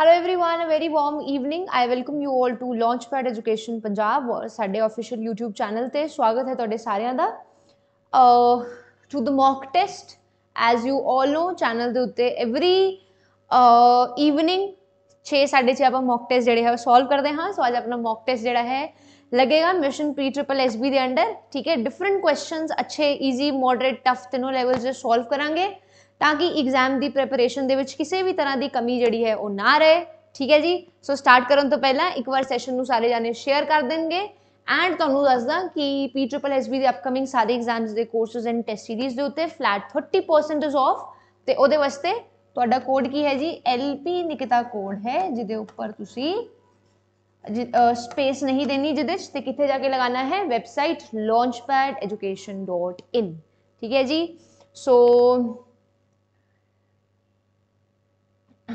Hello everyone a very warm evening I welcome you 올 to Launchpad Education Punjab ਔਰ ਸਾਡੇ official YouTube channel ਤੇ ਸਵਾਗਤ ਹੈ ਤੁਹਾਡੇ ਸਾਰਿਆਂ ਦਾ uh to the mock test as you 올 know channel ਦੇ ਉੱਤੇ ਐਵਰੀ ਅ ਈਵਨਿੰਗ 6:30 ਆਪਾਂ ਮੌਕ ਟੈਸਟ ਜਿਹੜੇ ਹੈ ਸੋਲਵ ਕਰਦੇ ਹਾਂ ਸੋ ਅੱਜ ਆਪਣਾ ਮੌਕ ਟੈਸਟ ਜਿਹੜਾ ਹੈ ਲੱਗੇਗਾ mission P triple S B के अंडर ठीक है डिफरेंट क्वेश्चन अच्छे ईजी मॉडरेट टफ तीनों लेवल्स जो सॉल्व करांगे ਤਾਂ ਕਿ ਐਗਜ਼ਾਮ ਦੀ ਪ੍ਰੈਪਰੇਸ਼ਨ ਦੇ ਵਿੱਚ ਕਿਸੇ ਵੀ ਤਰ੍ਹਾਂ ਦੀ ਕਮੀ ਜਿਹੜੀ ਹੈ ਉਹ ਨਾ ਰਹੇ ਠੀਕ ਹੈ ਜੀ ਸੋ ਸਟਾਰਟ ਕਰਨ ਤੋਂ ਪਹਿਲਾਂ ਇੱਕ ਵਾਰ ਸੈਸ਼ਨ ਨੂੰ ਸਾਰੇ ਜਾਣੇ ਸ਼ੇਅਰ ਕਰ ਦੇਣਗੇ ਐਂਡ ਤੁਹਾਨੂੰ ਦੱਸਦਾ ਕਿ ਪੀ ਟ੍ਰਿਪਲ ਬੀ ਦੇ ਅਪਕਮਿੰਗ ਸਾਰੇ ਐਗਜ਼ਾਮਸ ਦੇ ਕੋਰਸਸ ਐਂਡ ਟੈਸਟ ਸੀਰੀਜ਼ ਦੇ ਉੱਤੇ ਫਲੈਟ 30% ਇਜ਼ ਆਫ ਤੇ ਉਹਦੇ ਵਾਸਤੇ ਤੁਹਾਡਾ ਕੋਡ ਕੀ ਹੈ ਜੀ ਪੀ ਨਿਕਿਤਾ ਕੋਡ ਹੈ ਜਿਹਦੇ ਉੱਪਰ ਤੁਸੀਂ ਸਪੇਸ ਨਹੀਂ ਦੇਣੀ ਜਿਹਦੇ ਵਿੱਚ ਤੇ ਕਿੱਥੇ ਜਾ ਕੇ ਲਗਾਣਾ ਹੈ ਵੈਬਸਾਈਟ launchpadeducation.in ਠੀਕ ਹੈ ਜੀ ਸੋ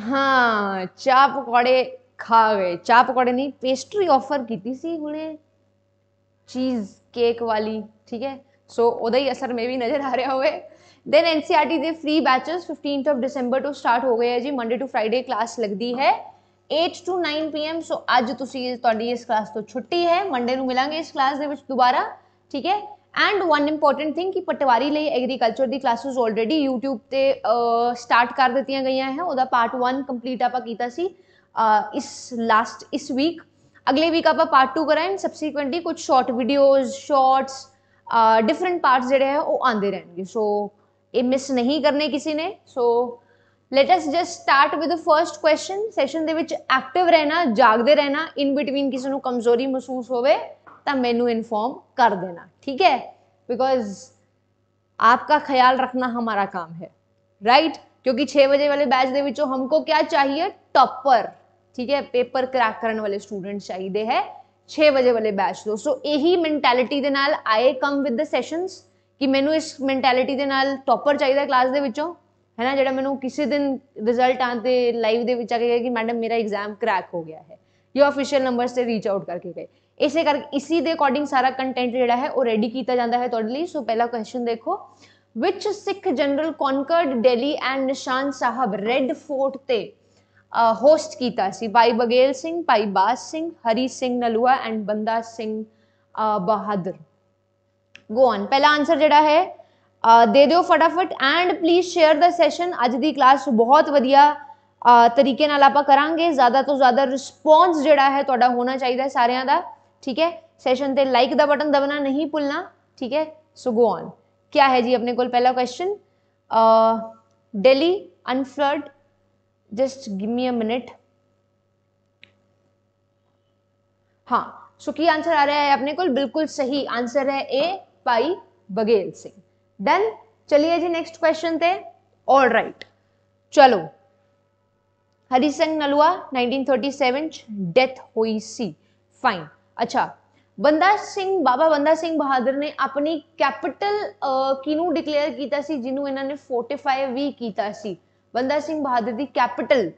हाँ चाह् पकौड़े खा गए चाह् पकौड़े नहीं पेस्ट्री ऑफर की सी उ'नें चीज केक वाली ठीक है सो so, ही असर में भी नज़र आ रहा हुए then N C R T the free batches fifteen of December to start हो गए जी मंडे टू फ्राइडे क्लास लगती है eight to nine P M so अज तुसी इस क्लास तो छुट्टी है मंडे को मिलेंगे इस क्लास के दोबारा ठीक है ਐਂਡ ਵਨ ਇੰਪੋਰਟੈਂਟ ਥਿੰਗ ਕਿ ਪਟਵਾਰੀ ਲਈ ਐਗਰੀਕਲਚਰ ਦੀ ਕਲਾਸਿਸ ਆਲਰੇਡੀ YouTube ਤੇ ਸਟਾਰਟ ਕਰ ਦਿੱਤੀਆਂ ਗਈਆਂ ਹੈ ਉਹਦਾ ਪਾਰਟ 1 ਕੰਪਲੀਟ ਆਪਾਂ ਕੀਤਾ ਸੀ ਇਸ ਲਾਸਟ ਇਸ ਵੀਕ ਅਗਲੇ ਵੀਕ ਆਪਾਂ ਪਾਰਟ 2 ਕਰਾਂਗੇ ਸਬਸੀਕੁਐਂਟਲੀ ਕੁਝ short videos shorts different parts ਜਿਹੜੇ ਹੈ ਉਹ ਆਂਦੇ ਰਹਿਣਗੇ ਸੋ ਇਹ ਮਿਸ ਨਹੀਂ ਕਰਨੇ ਕਿਸੇ ਨੇ so let us just start with the first question session ਦੇ ਵਿੱਚ ਐਕਟਿਵ ਰਹਿਣਾ ਜਾਗਦੇ ਰਹਿਣਾ ਇਨ ਬੀਟਵੀਨ ਕਿਸੇ ਨੂੰ ਕਮਜ਼ੋਰੀ ਮਹਿਸੂਸ ਹੋਵੇ तब मैनू इन्फॉर्म कर देना ठीक है बिकॉज आपका ख्याल रखना हमारा काम है राइट right? क्योंकि छह बजे वाले बैच के हमको क्या चाहिए टॉपर ठीक है पेपर क्रैक करने वाले स्टूडेंट चाहिए है छे बजे वाले बैच दो सो यही मैंटैलिटी के आए कम विद द सैशन कि मैं इस मैंटैलिटी के टॉपर चाहिए क्लास के है ना जो मैं किसी दिन रिजल्ट आते लाइव के आके कि मैडम मेरा एग्जाम क्रैक हो गया है ये ऑफिशियल नंबर से रीच आउट करके गए ਇਸੇ ਕਰ ਇਸੀ ਦੇ ਅਕੋਰਡਿੰਗ ਸਾਰਾ ਕੰਟੈਂਟ ਜਿਹੜਾ ਹੈ ਉਹ ਰੈਡੀ ਕੀਤਾ ਜਾਂਦਾ ਹੈ ਤੁਹਾਡੇ ਲਈ ਸੋ ਪਹਿਲਾ ਕੁਐਸਚਨ ਦੇਖੋ ਵਿਚ Sikh general conquered Delhi and Nishan Sahib Red Fort ਤੇ ਹੋਸਟ ਕੀਤਾ ਸੀ Bhai Baghel Singh Bhai Baaz Singh Hari Singh Nalwa and Banda Singh Bahadur go on ਪਹਿਲਾ ਆਨਸਰ ਜਿਹੜਾ ਹੈ ਦੇ ਦਿਓ ਫਟਾਫਟ and please share the session ਅੱਜ ਦੀ ਕਲਾਸ ਬਹੁਤ ਵਧੀਆ ਤਰੀਕੇ ਨਾਲ ਆਪਾਂ ਕਰਾਂਗੇ ਜ਼ਿਆਦਾ ਤੋਂ ਜ਼ਿਆਦਾ ਰਿਸਪੌਂਸ ਜਿਹੜਾ ਹੈ ਤੁਹਾਡਾ ਹੋਣਾ ਚਾਹੀਦਾ ਸਾਰਿਆਂ ਦਾ ठीक है सेशन से लाइक द बटन दबना नहीं भूलना ठीक है सो गो ऑन क्या है जी अपने को पहला क्वेश्चन डेली अनफ्लड just give me a minute हाँ सो की आंसर आ रहा है अपने को बिल्कुल सही आंसर है ए पाई बघेल सिंह डन चलिए जी नेक्स्ट क्वेश्चन थे ऑल राइट right. चलो हरिसंग नलुआ 1937 डेथ हुई सी फाइन ਅੱਛਾ ਬੰਦਾ ਸਿੰਘ ਬਾਬਾ ਬੰਦਾ ਸਿੰਘ ਬਹਾਦਰ ਨੇ ਆਪਣੀ ਕੈਪੀਟਲ ਕਿਨੂੰ ਡਿਕਲੇਅਰ ਕੀਤਾ ਸੀ ਜਿਹਨੂੰ ਇਹਨਾਂ ਨੇ ਫੋਰਟੀਫਾਈ ਵੀ ਕੀਤਾ ਸੀ ਬੰਦਾ ਸਿੰਘ ਬਹਾਦਰ ਦੀ ਕੈਪੀਟਲ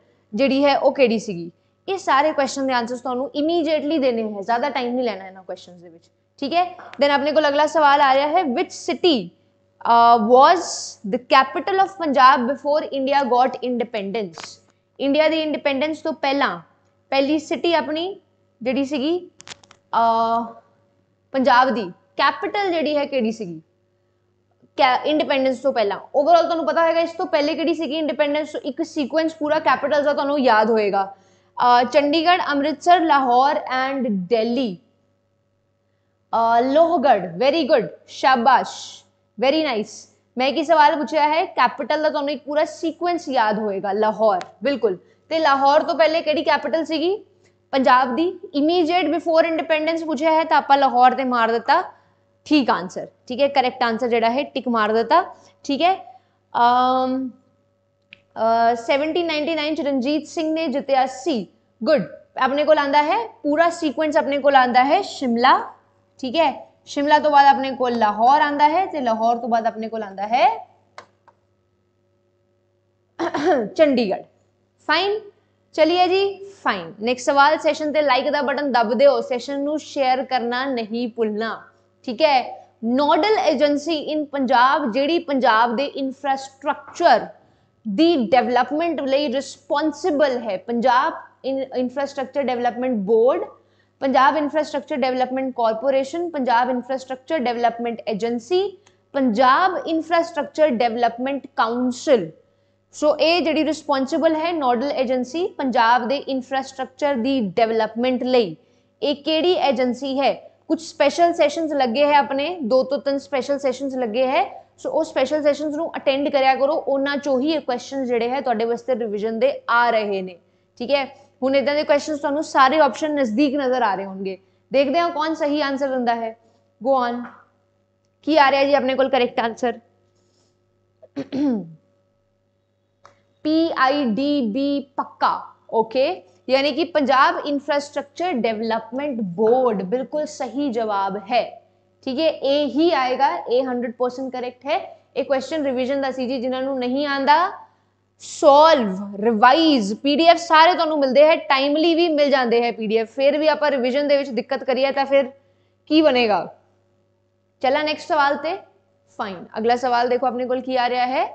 ਜਿਹੜੀ ਹੈ ਉਹ ਕਿਹੜੀ ਸੀਗੀ ਇਹ ਸਾਰੇ ਕੁਐਸਚਨ ਦੇ ਆਨਸਰਸ ਤੁਹਾਨੂੰ ਇਮੀਡੀਏਟਲੀ ਦੇਣੇ ਹੈ ਜ਼ਿਆਦਾ ਟਾਈਮ ਨਹੀਂ ਲੈਣਾ ਇਹਨਾਂ ਕੁਐਸਚਨਸ ਦੇ ਵਿੱਚ ਠੀਕ ਹੈ ਦੈਨ ਆਪਣੇ ਕੋਲ ਅਗਲਾ ਸਵਾਲ ਆ ਰਿਹਾ ਹੈ ਵਿਚ city was the capital of Punjab before India got independence India ਦੀ ਇੰਡੀਪੈਂਡੈਂਸ ਤੋਂ ਪਹਿਲਾਂ ਪਹਿਲੀ ਸਿਟੀ ਆਪਣੀ ਜਿਹੜੀ ਸੀਗੀ पंजाब की कैपिटल जी है कि इंडिपेंडेंस तो पहला ओवरऑल तुम्हें तो पता है इस तो पहले कि इंडिपेंडेंस तो एक सीकुएंस पूरा कैपिटल का तुम्हें तो याद होएगा Chandigarh Amritsar Lahore and Delhi Lohgarh very good शाबाश वेरी नाइस मैं कि सवाल पूछा है कैपिटल का तुम्हें तो एक पूरा सीकुएंस याद होएगा लाहौर बिल्कुल तो लाहौर तो पहले कि कैपिटल सी पंजाब की इमीजिएट बिफोर इंडिपेंडेंस पूछा है तो आप लाहौर से मार दता ठीक आंसर ठीक है करैक्ट आंसर जरा है टिक मार दता ठीक है सैवनटीन रणजीत सिंह ने जितया सी गुड अपने को आता है पूरा सीकुएंस अपने को आता है शिमला ठीक है शिमला तो बाद अपने को लाहौर आता है तो लाहौर तो बाद अपने को आता है चंडीगढ़ फाइन ਚਲਿਏ ਜੀ ਫਾਈਨ ਨੈਕਸਟ ਸਵਾਲ ਸੈਸ਼ਨ ਤੇ ਲਾਈਕ ਦਾ ਬਟਨ ਦਬ ਦਿਓ ਸੈਸ਼ਨ ਨੂੰ ਸ਼ੇਅਰ ਕਰਨਾ ਨਹੀਂ ਭੁੱਲਣਾ ਠੀਕ ਹੈ ਨੋਡਲ ਏਜੰਸੀ ਇਨ ਪੰਜਾਬ ਜਿਹੜੀ ਪੰਜਾਬ ਦੇ ਇਨਫਰਾਸਟ੍ਰਕਚਰ ਦੀ ਡਿਵੈਲਪਮੈਂਟ ਲਈ ਰਿਸਪੌਂਸਿਬਲ ਹੈ Punjab infrastructure development board Punjab infrastructure development corporation Punjab infrastructure development agency Punjab infrastructure development council so ਇਹ ਜਿਹੜੀ ਰਿਸਪੌਂਸਿਬਲ ਹੈ ਨੋਡਲ ਏਜੰਸੀ ਪੰਜਾਬ ਦੇ ਇਨਫਰਾਸਟ੍ਰਕਚਰ ਦੀ ਡਿਵੈਲਪਮੈਂਟ ਲਈ ਇਹ ਕਿਹੜੀ ਏਜੰਸੀ ਹੈ ਕੁਝ ਸਪੈਸ਼ਲ ਸੈਸ਼ਨਸ ਲੱਗੇ ਹੈ ਆਪਣੇ ਦੋ ਤੋਂ ਤਿੰਨ ਸਪੈਸ਼ਲ ਸੈਸ਼ਨਸ ਲੱਗੇ ਹੈ ਸੋ ਉਹ ਸਪੈਸ਼ਲ ਸੈਸ਼ਨਸ ਨੂੰ ਅਟੈਂਡ ਕਰਿਆ ਕਰੋ ਉਹਨਾਂ ਚੋਂ ਹੀ ਇਹ ਕੁਐਸਚਨ ਜਿਹੜੇ ਹੈ ਤੁਹਾਡੇ ਵਾਸਤੇ ਰਿਵੀਜ਼ਨ ਦੇ ਆ ਰਹੇ ਨੇ ਠੀਕ ਹੈ ਹੁਣ ਇਦਾਂ ਦੇ ਕੁਐਸਚਨਸ ਤੁਹਾਨੂੰ ਸਾਰੇ ਆਪਸ਼ਨ ਨਜ਼ਦੀਕ ਨਜ਼ਰ ਆ ਰਹੇ ਹੋਣਗੇ ਦੇਖਦੇ ਹਾਂ ਕੌਣ ਸਹੀ ਆਨਸਰ ਦਿੰਦਾ ਹੈ ਗੋ ਔਨ ਕੀ ਆ ਰਿਹਾ ਜੀ ਆਪਣੇ ਕੋਲ correct answer P I D B पक्का ओके यानी कि पंजाब इंफ्रास्ट्रक्चर डेवलपमेंट बोर्ड बिल्कुल सही जवाब है ठीक है ए ही आएगा ए हंड्रेड परसेंट करेक्ट है ए क्वेश्चन रिविजन दसी जी जिन्होंने नहीं आता solve revise P D F सारे तो मिलते हैं टाइमली भी मिल जाते हैं पी डी एफ फिर भी आप रिविजन दिक्कत करिए फिर की बनेगा चला नैक्सट सवाल से फाइन अगला सवाल देखो अपने को आ रहा है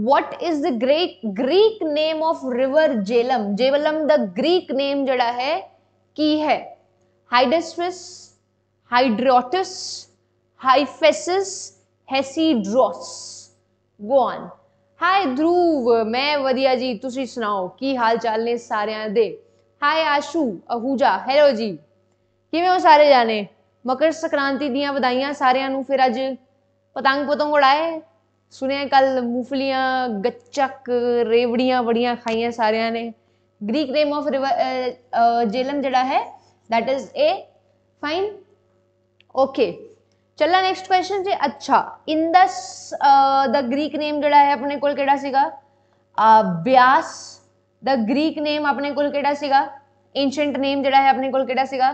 what is the greek greek name of river jhelum jhelum the greek name जड़ा है की है हाइडेस्विस हाइड्रोटिस हाइफेसिस हेसीड्रोस गो ऑन हाय ध्रुव मैं वधिया जी ਤੁਸੀਂ ਸੁਣਾਓ ਕੀ ਹਾਲ ਚਾਲ ਨੇ ਸਾਰਿਆਂ ਦੇ ਹਾਏ ਆਸ਼ੂ ਅਹੂਜਾ ਹੈਲੋ ਜੀ ਕਿਵੇਂ ਹੋ ਸਾਰੇ ਜਾਣੇ ਮਕਰ ਸੰਕ੍ਰਾਂਤੀ ਦੀਆਂ ਵਧਾਈਆਂ ਸਾਰਿਆਂ ਨੂੰ ਫਿਰ ਅੱਜ ਪਤੰਗ ਪਤੰਗ ਉਡਾਏ सुने कल मूंगफलियां गच्चक रेवड़ियां बड़ियां खाइयां सारिया ने Greek name of river Jhelum जड़ा है that is A fine okay चलो नेक्स्ट क्वेश्चन जी अच्छा इंदस द ग्रीक नेम जड़ा है अपने कोल केड़ा सिगा ब्यास द ग्रीक नेम अपने कोल केड़ा सिगा एंशंट नेम जड़ा है अपने कोल केड़ा सिगा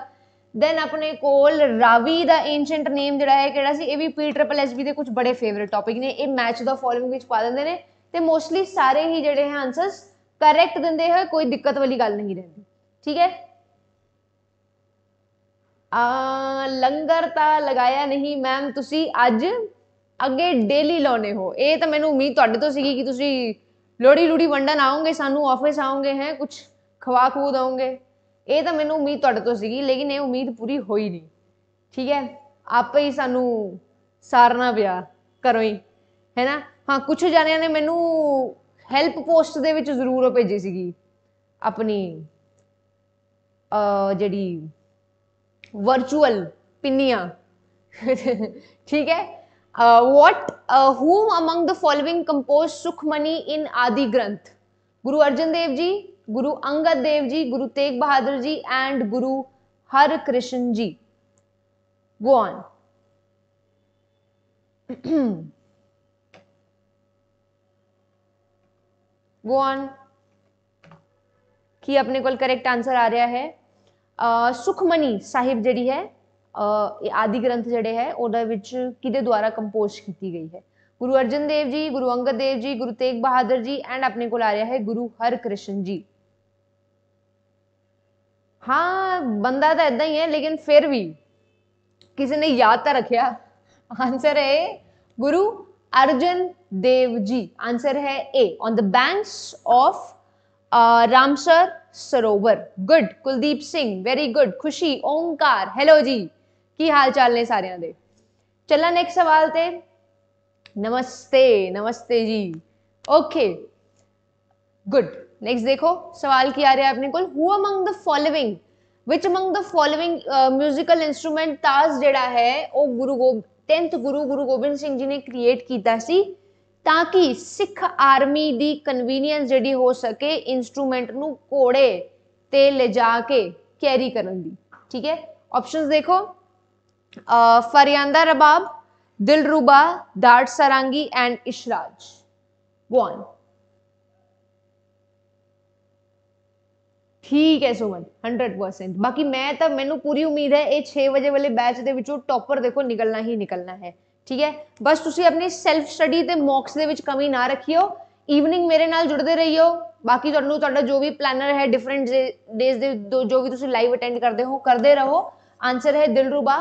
ਦੈਨ ਆਪਣੇ ਕੋਲ ਰਾਵੀ ਦਾ ਐਂਸ਼ੀਅੰਟ ਨੇਮ ਜਿਹੜਾ ਹੈ ਕਿਹੜਾ ਸੀ ਇਹ ਵੀ ਪੀਟਰ ਟ੍ਰਿਪਲ ਦੇ ਕੁਝ ਬੜੇ ਫੇਵਰਿਟ ਟੌਪਿਕ ਨੇ ਇਹ ਮੈਚ ਦਾ ਫੋਲੋਇੰਗ ਵਿੱਚ ਪਾ ਦਿੰਦੇ ਨੇ ਤੇ ਮੋਸਟਲੀ ਸਾਰੇ ਹੀ ਜਿਹੜੇ ਹੈ ਆਨਸਰਸ ਕਰੈਕਟ ਦਿੰਦੇ ਹੋਏ ਕੋਈ ਦਿੱਕਤ ਵਾਲੀ ਗੱਲ ਨਹੀਂ ਰਹਿੰਦੀ ਠੀਕ ਹੈ ਆ ਲੰਗਰ ਤਾਂ ਲਗਾਇਆ ਨਹੀਂ ਮੈਮ ਤੁਸੀਂ ਅੱਜ ਅੱਗੇ ਡੇਲੀ ਲਾਉਨੇ ਹੋ ਇਹ ਤਾਂ ਮੈਨੂੰ ਉਮੀਦ ਤੁਹਾਡੇ ਤੋਂ ਸੀਗੀ ਕਿ ਤੁਸੀਂ ਲੋੜੀ ਲੂੜੀ ਵੰਡਣ ਆਉਂਗੇ ਸਾਨੂੰ ਆਫਿਸ ਆਉਂਗੇ ਹੈ ਕੁਝ ਖਵਾ ਖੂਦ ਆਉਂਗੇ ਇਹ ਤਾਂ ਮੈਨੂੰ ਉਮੀਦ ਤੁਹਾਡੇ ਤੋਂ ਸੀਗੀ ਲੇਕਿਨ ਇਹ ਉਮੀਦ ਪੂਰੀ ਹੋਈ ਨਹੀਂ ਠੀਕ ਹੈ ਆਪੇ ਹੀ ਸਾਨੂੰ ਸਾਰਨਾ ਪਿਆ ਕਰੋ ਹੀ ਹੈਨਾ ਹਾਂ ਕੁਝ ਜਾਣਿਆਂ ਨੇ ਮੈਨੂੰ ਹੈਲਪ ਪੋਸਟ ਦੇ ਵਿੱਚ ਜ਼ਰੂਰ ਭੇਜੀ ਸੀਗੀ ਆਪਣੀ ਅ ਜਿਹੜੀ ਵਰਚੁਅਲ ਪਿੰਨੀਆਂ ਠੀਕ ਹੈ what who among the following compose Sukhmani in Adi Granth ਗੁਰੂ ਅਰਜਨ ਦੇਵ ਜੀ गुरु अंगद देव जी गुरु तेग बहादुर ji and Guru Har Krishan ji go on go on की अपने को करेक्ट आंसर आ रहा है सुखमनी साहिब जी है आदि ग्रंथ जड़े है कि द्वारा कंपोज की गई है गुरु अर्जन देव जी गुरु अंगद देव जी गुरु तेग बहादुर जी एंड अपने को आ रहा है गुरु हर कृष्ण जी हाँ बंदा तो इदा ही है लेकिन फिर भी किसी ने याद तो रखिया आंसर है ए गुरु अर्जुन देव जी आंसर है A on the banks of Ramsar Sarovar good Kuldeep Singh very good Khushi Onkar hello जी की हाल चाल ने सारे चलना नेक्स्ट सवाल ते नमस्ते नमस्ते जी ओके गुड नेक्स्ट देखो सवाल किया रहा है अपने को who among the following which among the following musical instrument ताज जड़ा है ओ गुरु गोब टेंथ गुरु गुरु गोबिंद सिंह जी ने क्रिएट किया सी ताकि ਸਿੱਖ ਆਰਮੀ ਦੀ ਕਨਵੀਨੀਅੰਸ ਜਿਹੜੀ ਹੋ ਸਕੇ ਇਨਸਟਰੂਮੈਂਟ ਨੂੰ ਕੋੜੇ ਤੇ ਲਿਜਾ ਕੇ ਕੈਰੀ ਕਰਨ ਦੀ ਠੀਕ ਹੈ ਆਪਸ਼ਨਸ ਦੇਖੋ ਫਰਿਆਂਦਾ ਰਬਾਬ ਦਿਲਰੂਬਾ ਦਾੜ ਸਰਾਂਗੀ ਐਂਡ ਇਸ਼ਰਾਜ ਗੋ ਔਨ ਠੀਕ ਹੈ ਸੁਮਨ 100% ਬਾਕੀ ਮੈਂ ਤਾਂ ਮੈਨੂੰ ਪੂਰੀ ਉਮੀਦ ਹੈ ਇਹ 6 ਵਜੇ ਵਾਲੇ ਬੈਚ ਦੇ ਵਿੱਚੋਂ ਟੌਪਰ ਦੇਖੋ ਨਿਕਲਣਾ ਹੀ ਨਿਕਲਣਾ ਹੈ ਠੀਕ ਹੈ ਬਸ ਤੁਸੀਂ ਆਪਣੀ ਸੈਲਫ ਸਟੱਡੀ ਤੇ ਮੌਕਸ ਦੇ ਵਿੱਚ ਕਮੀ ਨਾ ਰੱਖਿਓ ਈਵਨਿੰਗ ਮੇਰੇ ਨਾਲ ਜੁੜਦੇ ਰਹੀਓ ਬਾਕੀ ਤੁਹਾਨੂੰ ਤੁਹਾਡਾ ਜੋ ਵੀ ਪਲੈਨਰ ਹੈ ਡਿਫਰੈਂਟ ਡੇਜ਼ ਦੇ ਜੋ ਵੀ ਤੁਸੀਂ ਲਾਈਵ ਅਟੈਂਡ ਕਰਦੇ ਹੋ ਕਰਦੇ ਰਹੋ ਆਨਸਰ ਹੈ ਦਿਲਰੂਬਾ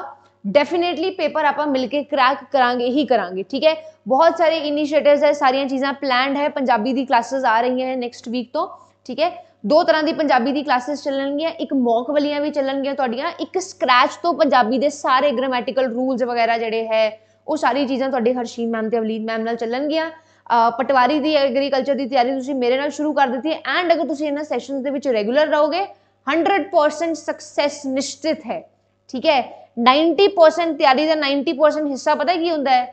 ਡੈਫੀਨੇਟਲੀ ਪੇਪਰ ਆਪਾਂ ਮਿਲ ਕੇ ਕ੍ਰੈਕ ਕਰਾਂਗੇ ਹੀ ਕਰਾਂਗੇ ਠੀਕ ਹੈ ਬਹੁਤ ਸਾਰੇ ਇਨੀਸ਼ੀਏਟਿਵਸ ਹੈ ਸਾਰੀਆਂ ਚੀਜ਼ਾਂ ਪਲਾਨਡ ਹੈ ਪੰਜਾਬੀ ਦੀ ਕਲਾਸਸ ਆ ਰਹੀਆਂ ਹੈ ਨੈਕਸਟ ਵੀਕ ਤੋਂ ਠੀਕ ਹੈ ਦੋ ਤਰ੍ਹਾਂ ਦੀ ਪੰਜਾਬੀ ਦੀ ਕਲਾਸਿਸ ਚੱਲਣਗੀਆਂ ਇੱਕ ਮੌਕ ਵਾਲੀਆਂ ਵੀ ਚੱਲਣਗੀਆਂ ਤੁਹਾਡੀਆਂ ਇੱਕ ਸਕ੍ਰੈਚ ਤੋਂ ਪੰਜਾਬੀ ਦੇ ਸਾਰੇ ਗ੍ਰਾਮੈਟੀਕਲ ਰੂਲਸ ਵਗੈਰਾ ਜਿਹੜੇ ਹੈ ਉਹ ਸਾਰੀ ਚੀਜ਼ਾਂ ਤੁਹਾਡੇ ਹਰਸ਼ੀਨ ਮੈਮ ਤੇ ਅਵਲੀਦ ਮੈਮ ਨਾਲ ਚੱਲਣਗੀਆਂ ਪਟਵਾਰੀ ਦੀ ਐਗਰੀਕਲਚਰ ਦੀ ਤਿਆਰੀ ਤੁਸੀਂ ਮੇਰੇ ਨਾਲ ਸ਼ੁਰੂ ਕਰ ਦਿੱਤੀ ਹੈ ਐਂਡ ਅਗਰ ਤੁਸੀਂ ਇਹਨਾਂ ਸੈਸ਼ਨਸ ਦੇ ਵਿੱਚ ਰੈਗੂਲਰ ਰਹੋਗੇ 100% ਸਕਸੈਸ ਨਿਸ਼ਚਿਤ ਹੈ ਠੀਕ ਹੈ 90% ਤਿਆਰੀ ਦਾ 90% ਹਿੱਸਾ ਪਤਾ ਕੀ ਹੁੰਦਾ ਹੈ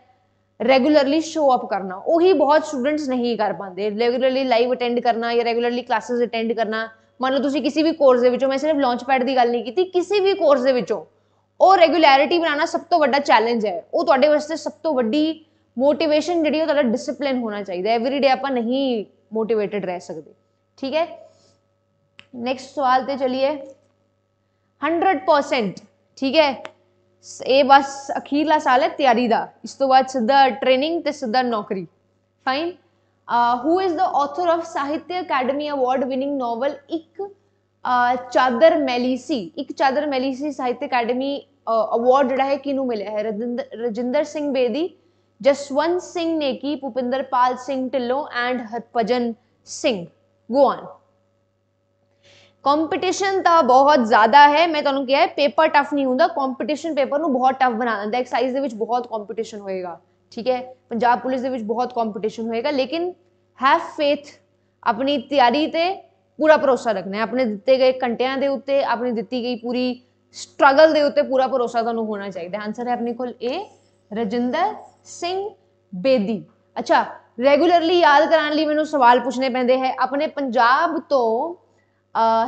ਰੈਗੂਲਰਲੀ ਸ਼ੋ ਅਪ ਕਰਨਾ ਉਹੀ ਬਹੁਤ ਸਟੂਡੈਂਟਸ ਨਹੀਂ ਕਰ ਪਾਉਂਦੇ ਰੈਗੂਲਰਲੀ ਲਾਈਵ ਅਟੈਂਡ ਕਰਨਾ ਜਾਂ ਰੈਗੂਲਰਲੀ ਕਲਾਸਸ ਅਟੈਂਡ ਕਰਨਾ ਮੰਨ ਲਓ ਤੁਸੀਂ ਕਿਸੇ ਵੀ ਕੋਰਸ ਦੇ ਵਿੱਚੋਂ ਮੈਂ ਸਿਰਫ ਲਾਂਚ ਪੈਡ ਦੀ ਗੱਲ ਨਹੀਂ ਕੀਤੀ ਕਿਸੇ ਵੀ ਕੋਰਸ ਦੇ ਵਿੱਚੋਂ ਉਹ ਰੈਗੂਲੈਰਿਟੀ ਬਣਾਉਣਾ ਸਭ ਤੋਂ ਵੱਡਾ ਚੈਲੰਜ ਹੈ ਉਹ ਤੁਹਾਡੇ ਵਾਸਤੇ ਸਭ ਤੋਂ ਵੱਡੀ ਮੋਟੀਵੇਸ਼ਨ ਜਿਹੜੀ ਉਹ ਤੁਹਾਡਾ ਡਿਸਪਲਿਨ ਹੋਣਾ ਚਾਹੀਦਾ ਐਵਰੀ ਡੇ ਆਪਾਂ ਨਹੀਂ ਮੋਟੀਵੇਟਿਡ ਰਹਿ ਸਕਦੇ ਠੀਕ ਹੈ ਨੈਕਸਟ ਸਵਾਲ ਤੇ ਚਲਿਏ 100% ਠੀਕ ਹੈ ਇਹ ਬਸ ਅਖੀਰਲਾ ਸਾਲ ਹੈ ਤਿਆਰੀ ਦਾ ਇਸ ਤੋਂ ਬਾਅਦ ਸਿੱਧਾ ਟ੍ਰੇਨਿੰਗ ਤੇ ਸਿੱਧਾ ਨੌਕਰੀ fine who is the author of Sahitya Akademi award winning novel Ik Chadar ਮੈਲੀਸੀ ਇੱਕ ਚਾਦਰ ਮੈਲੀਸੀ ਸਾਹਿਤ ਅਕੈਡਮੀ ਅਵਾਰਡ ਜਿਹੜਾ ਹੈ ਕਿਨੂੰ ਮਿਲਿਆ ਹੈ Rajinder Singh Bedi Jaswant Singh Neki Bhupinder Pal Singh Dhillon and Harbhajan Singh go on competition ਤਾਂ ਬਹੁਤ ਜ਼ਿਆਦਾ ਹੈ ਮੈਂ ਤੁਹਾਨੂੰ ਕਿਹਾ ਪੇਪਰ ਟਫ ਨਹੀਂ ਹੁੰਦਾ ਕੰਪੀਟੀਸ਼ਨ ਪੇਪਰ ਨੂੰ ਬਹੁਤ ਟਫ ਬਣਾ ਦਿੰਦਾ ਐਕਸਰਸਾਈਜ਼ ਦੇ ਵਿੱਚ ਬਹੁਤ ਕੰਪੀਟੀਸ਼ਨ ਹੋਏਗਾ ਠੀਕ ਹੈ ਪੰਜਾਬ ਪੁਲਿਸ ਦੇ ਵਿੱਚ ਬਹੁਤ ਕੰਪੀਟੀਸ਼ਨ ਹੋਏਗਾ ਲੇਕਿਨ ਹੈਵ ਫੇਥ ਆਪਣੀ ਤਿਆਰੀ ਤੇ ਪੂਰਾ ਭਰੋਸਾ ਰੱਖਣਾ ਹੈ ਆਪਣੇ ਦਿੱਤੇ ਗਏ ਘੰਟਿਆਂ ਦੇ ਉੱਤੇ ਆਪਣੀ ਦਿੱਤੀ ਗਈ ਪੂਰੀ ਸਟਰਗਲ ਦੇ ਉੱਤੇ ਪੂਰਾ ਭਰੋਸਾ ਤੁਹਾਨੂੰ ਹੋਣਾ ਚਾਹੀਦਾ ਹੈ ਆਨਸਰ ਹੈ ਆਪਣੇ ਕੋਲ ਏ ਰਜਿੰਦਰ ਸਿੰਘ ਬੇਦੀ ਅੱਛਾ ਰੈਗੂਲਰਲੀ ਯਾਦ ਕਰਾਉਣ ਲਈ ਮੈਨੂੰ ਸਵਾਲ ਪੁੱਛਣੇ ਪੈਂਦੇ ਹੈ ਆਪਣੇ ਪੰਜਾਬ ਤੋਂ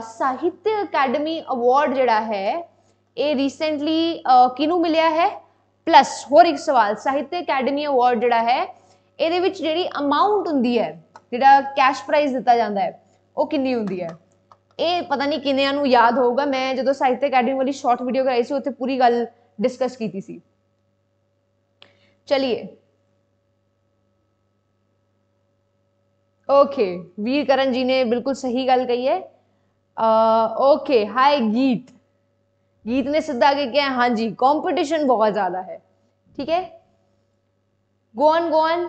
ਸਾਹਿਤਯ ਅਕੈਡਮੀ ਅਵਾਰਡ ਜਿਹੜਾ ਹੈ ਇਹ ਰੀਸੈਂਟਲੀ ਕਿਨੂੰ ਮਿਲਿਆ ਹੈ ਪਲੱਸ ਹੋਰ ਇੱਕ ਸਵਾਲ ਸਾਹਿਤਯ ਅਕੈਡਮੀ ਅਵਾਰਡ ਜਿਹੜਾ ਹੈ ਇਹਦੇ ਵਿੱਚ ਜਿਹੜੀ ਅਮਾਉਂਟ ਹੁੰਦੀ ਹੈ ਜਿਹੜਾ ਕੈਸ਼ ਪ੍ਰਾਈਜ਼ ਦਿੱਤਾ ਜਾਂਦਾ ਹੈ ਉਹ ਕਿੰਨੀ ਹੁੰਦੀ ਹੈ ਇਹ ਪਤਾ ਨਹੀਂ ਕਿੰਨਿਆਂ ਨੂੰ ਯਾਦ ਹੋਊਗਾ ਮੈਂ ਜਦੋਂ ਸਾਹਿਤ ਅਕੈਡਮੀ ਵਾਲੀ ਸ਼ਾਰਟ ਵੀਡੀਓ ਕਰਾਈ ਸੀ ਉੱਥੇ ਪੂਰੀ ਗੱਲ ਡਿਸਕਸ ਕੀਤੀ ਸੀ ਚਲਿਏ ਓਕੇ ਵੀਰ ਕਰਨ ਜੀ ਨੇ ਬਿਲਕੁਲ ਸਹੀ ਗੱਲ ਕਹੀ ਹੈ ओके हाय गीत गीत ने सिद्ध आगे क्या है हाँ जी कंपटीशन बहुत ज़्यादा है ठीक है गोवन गोवन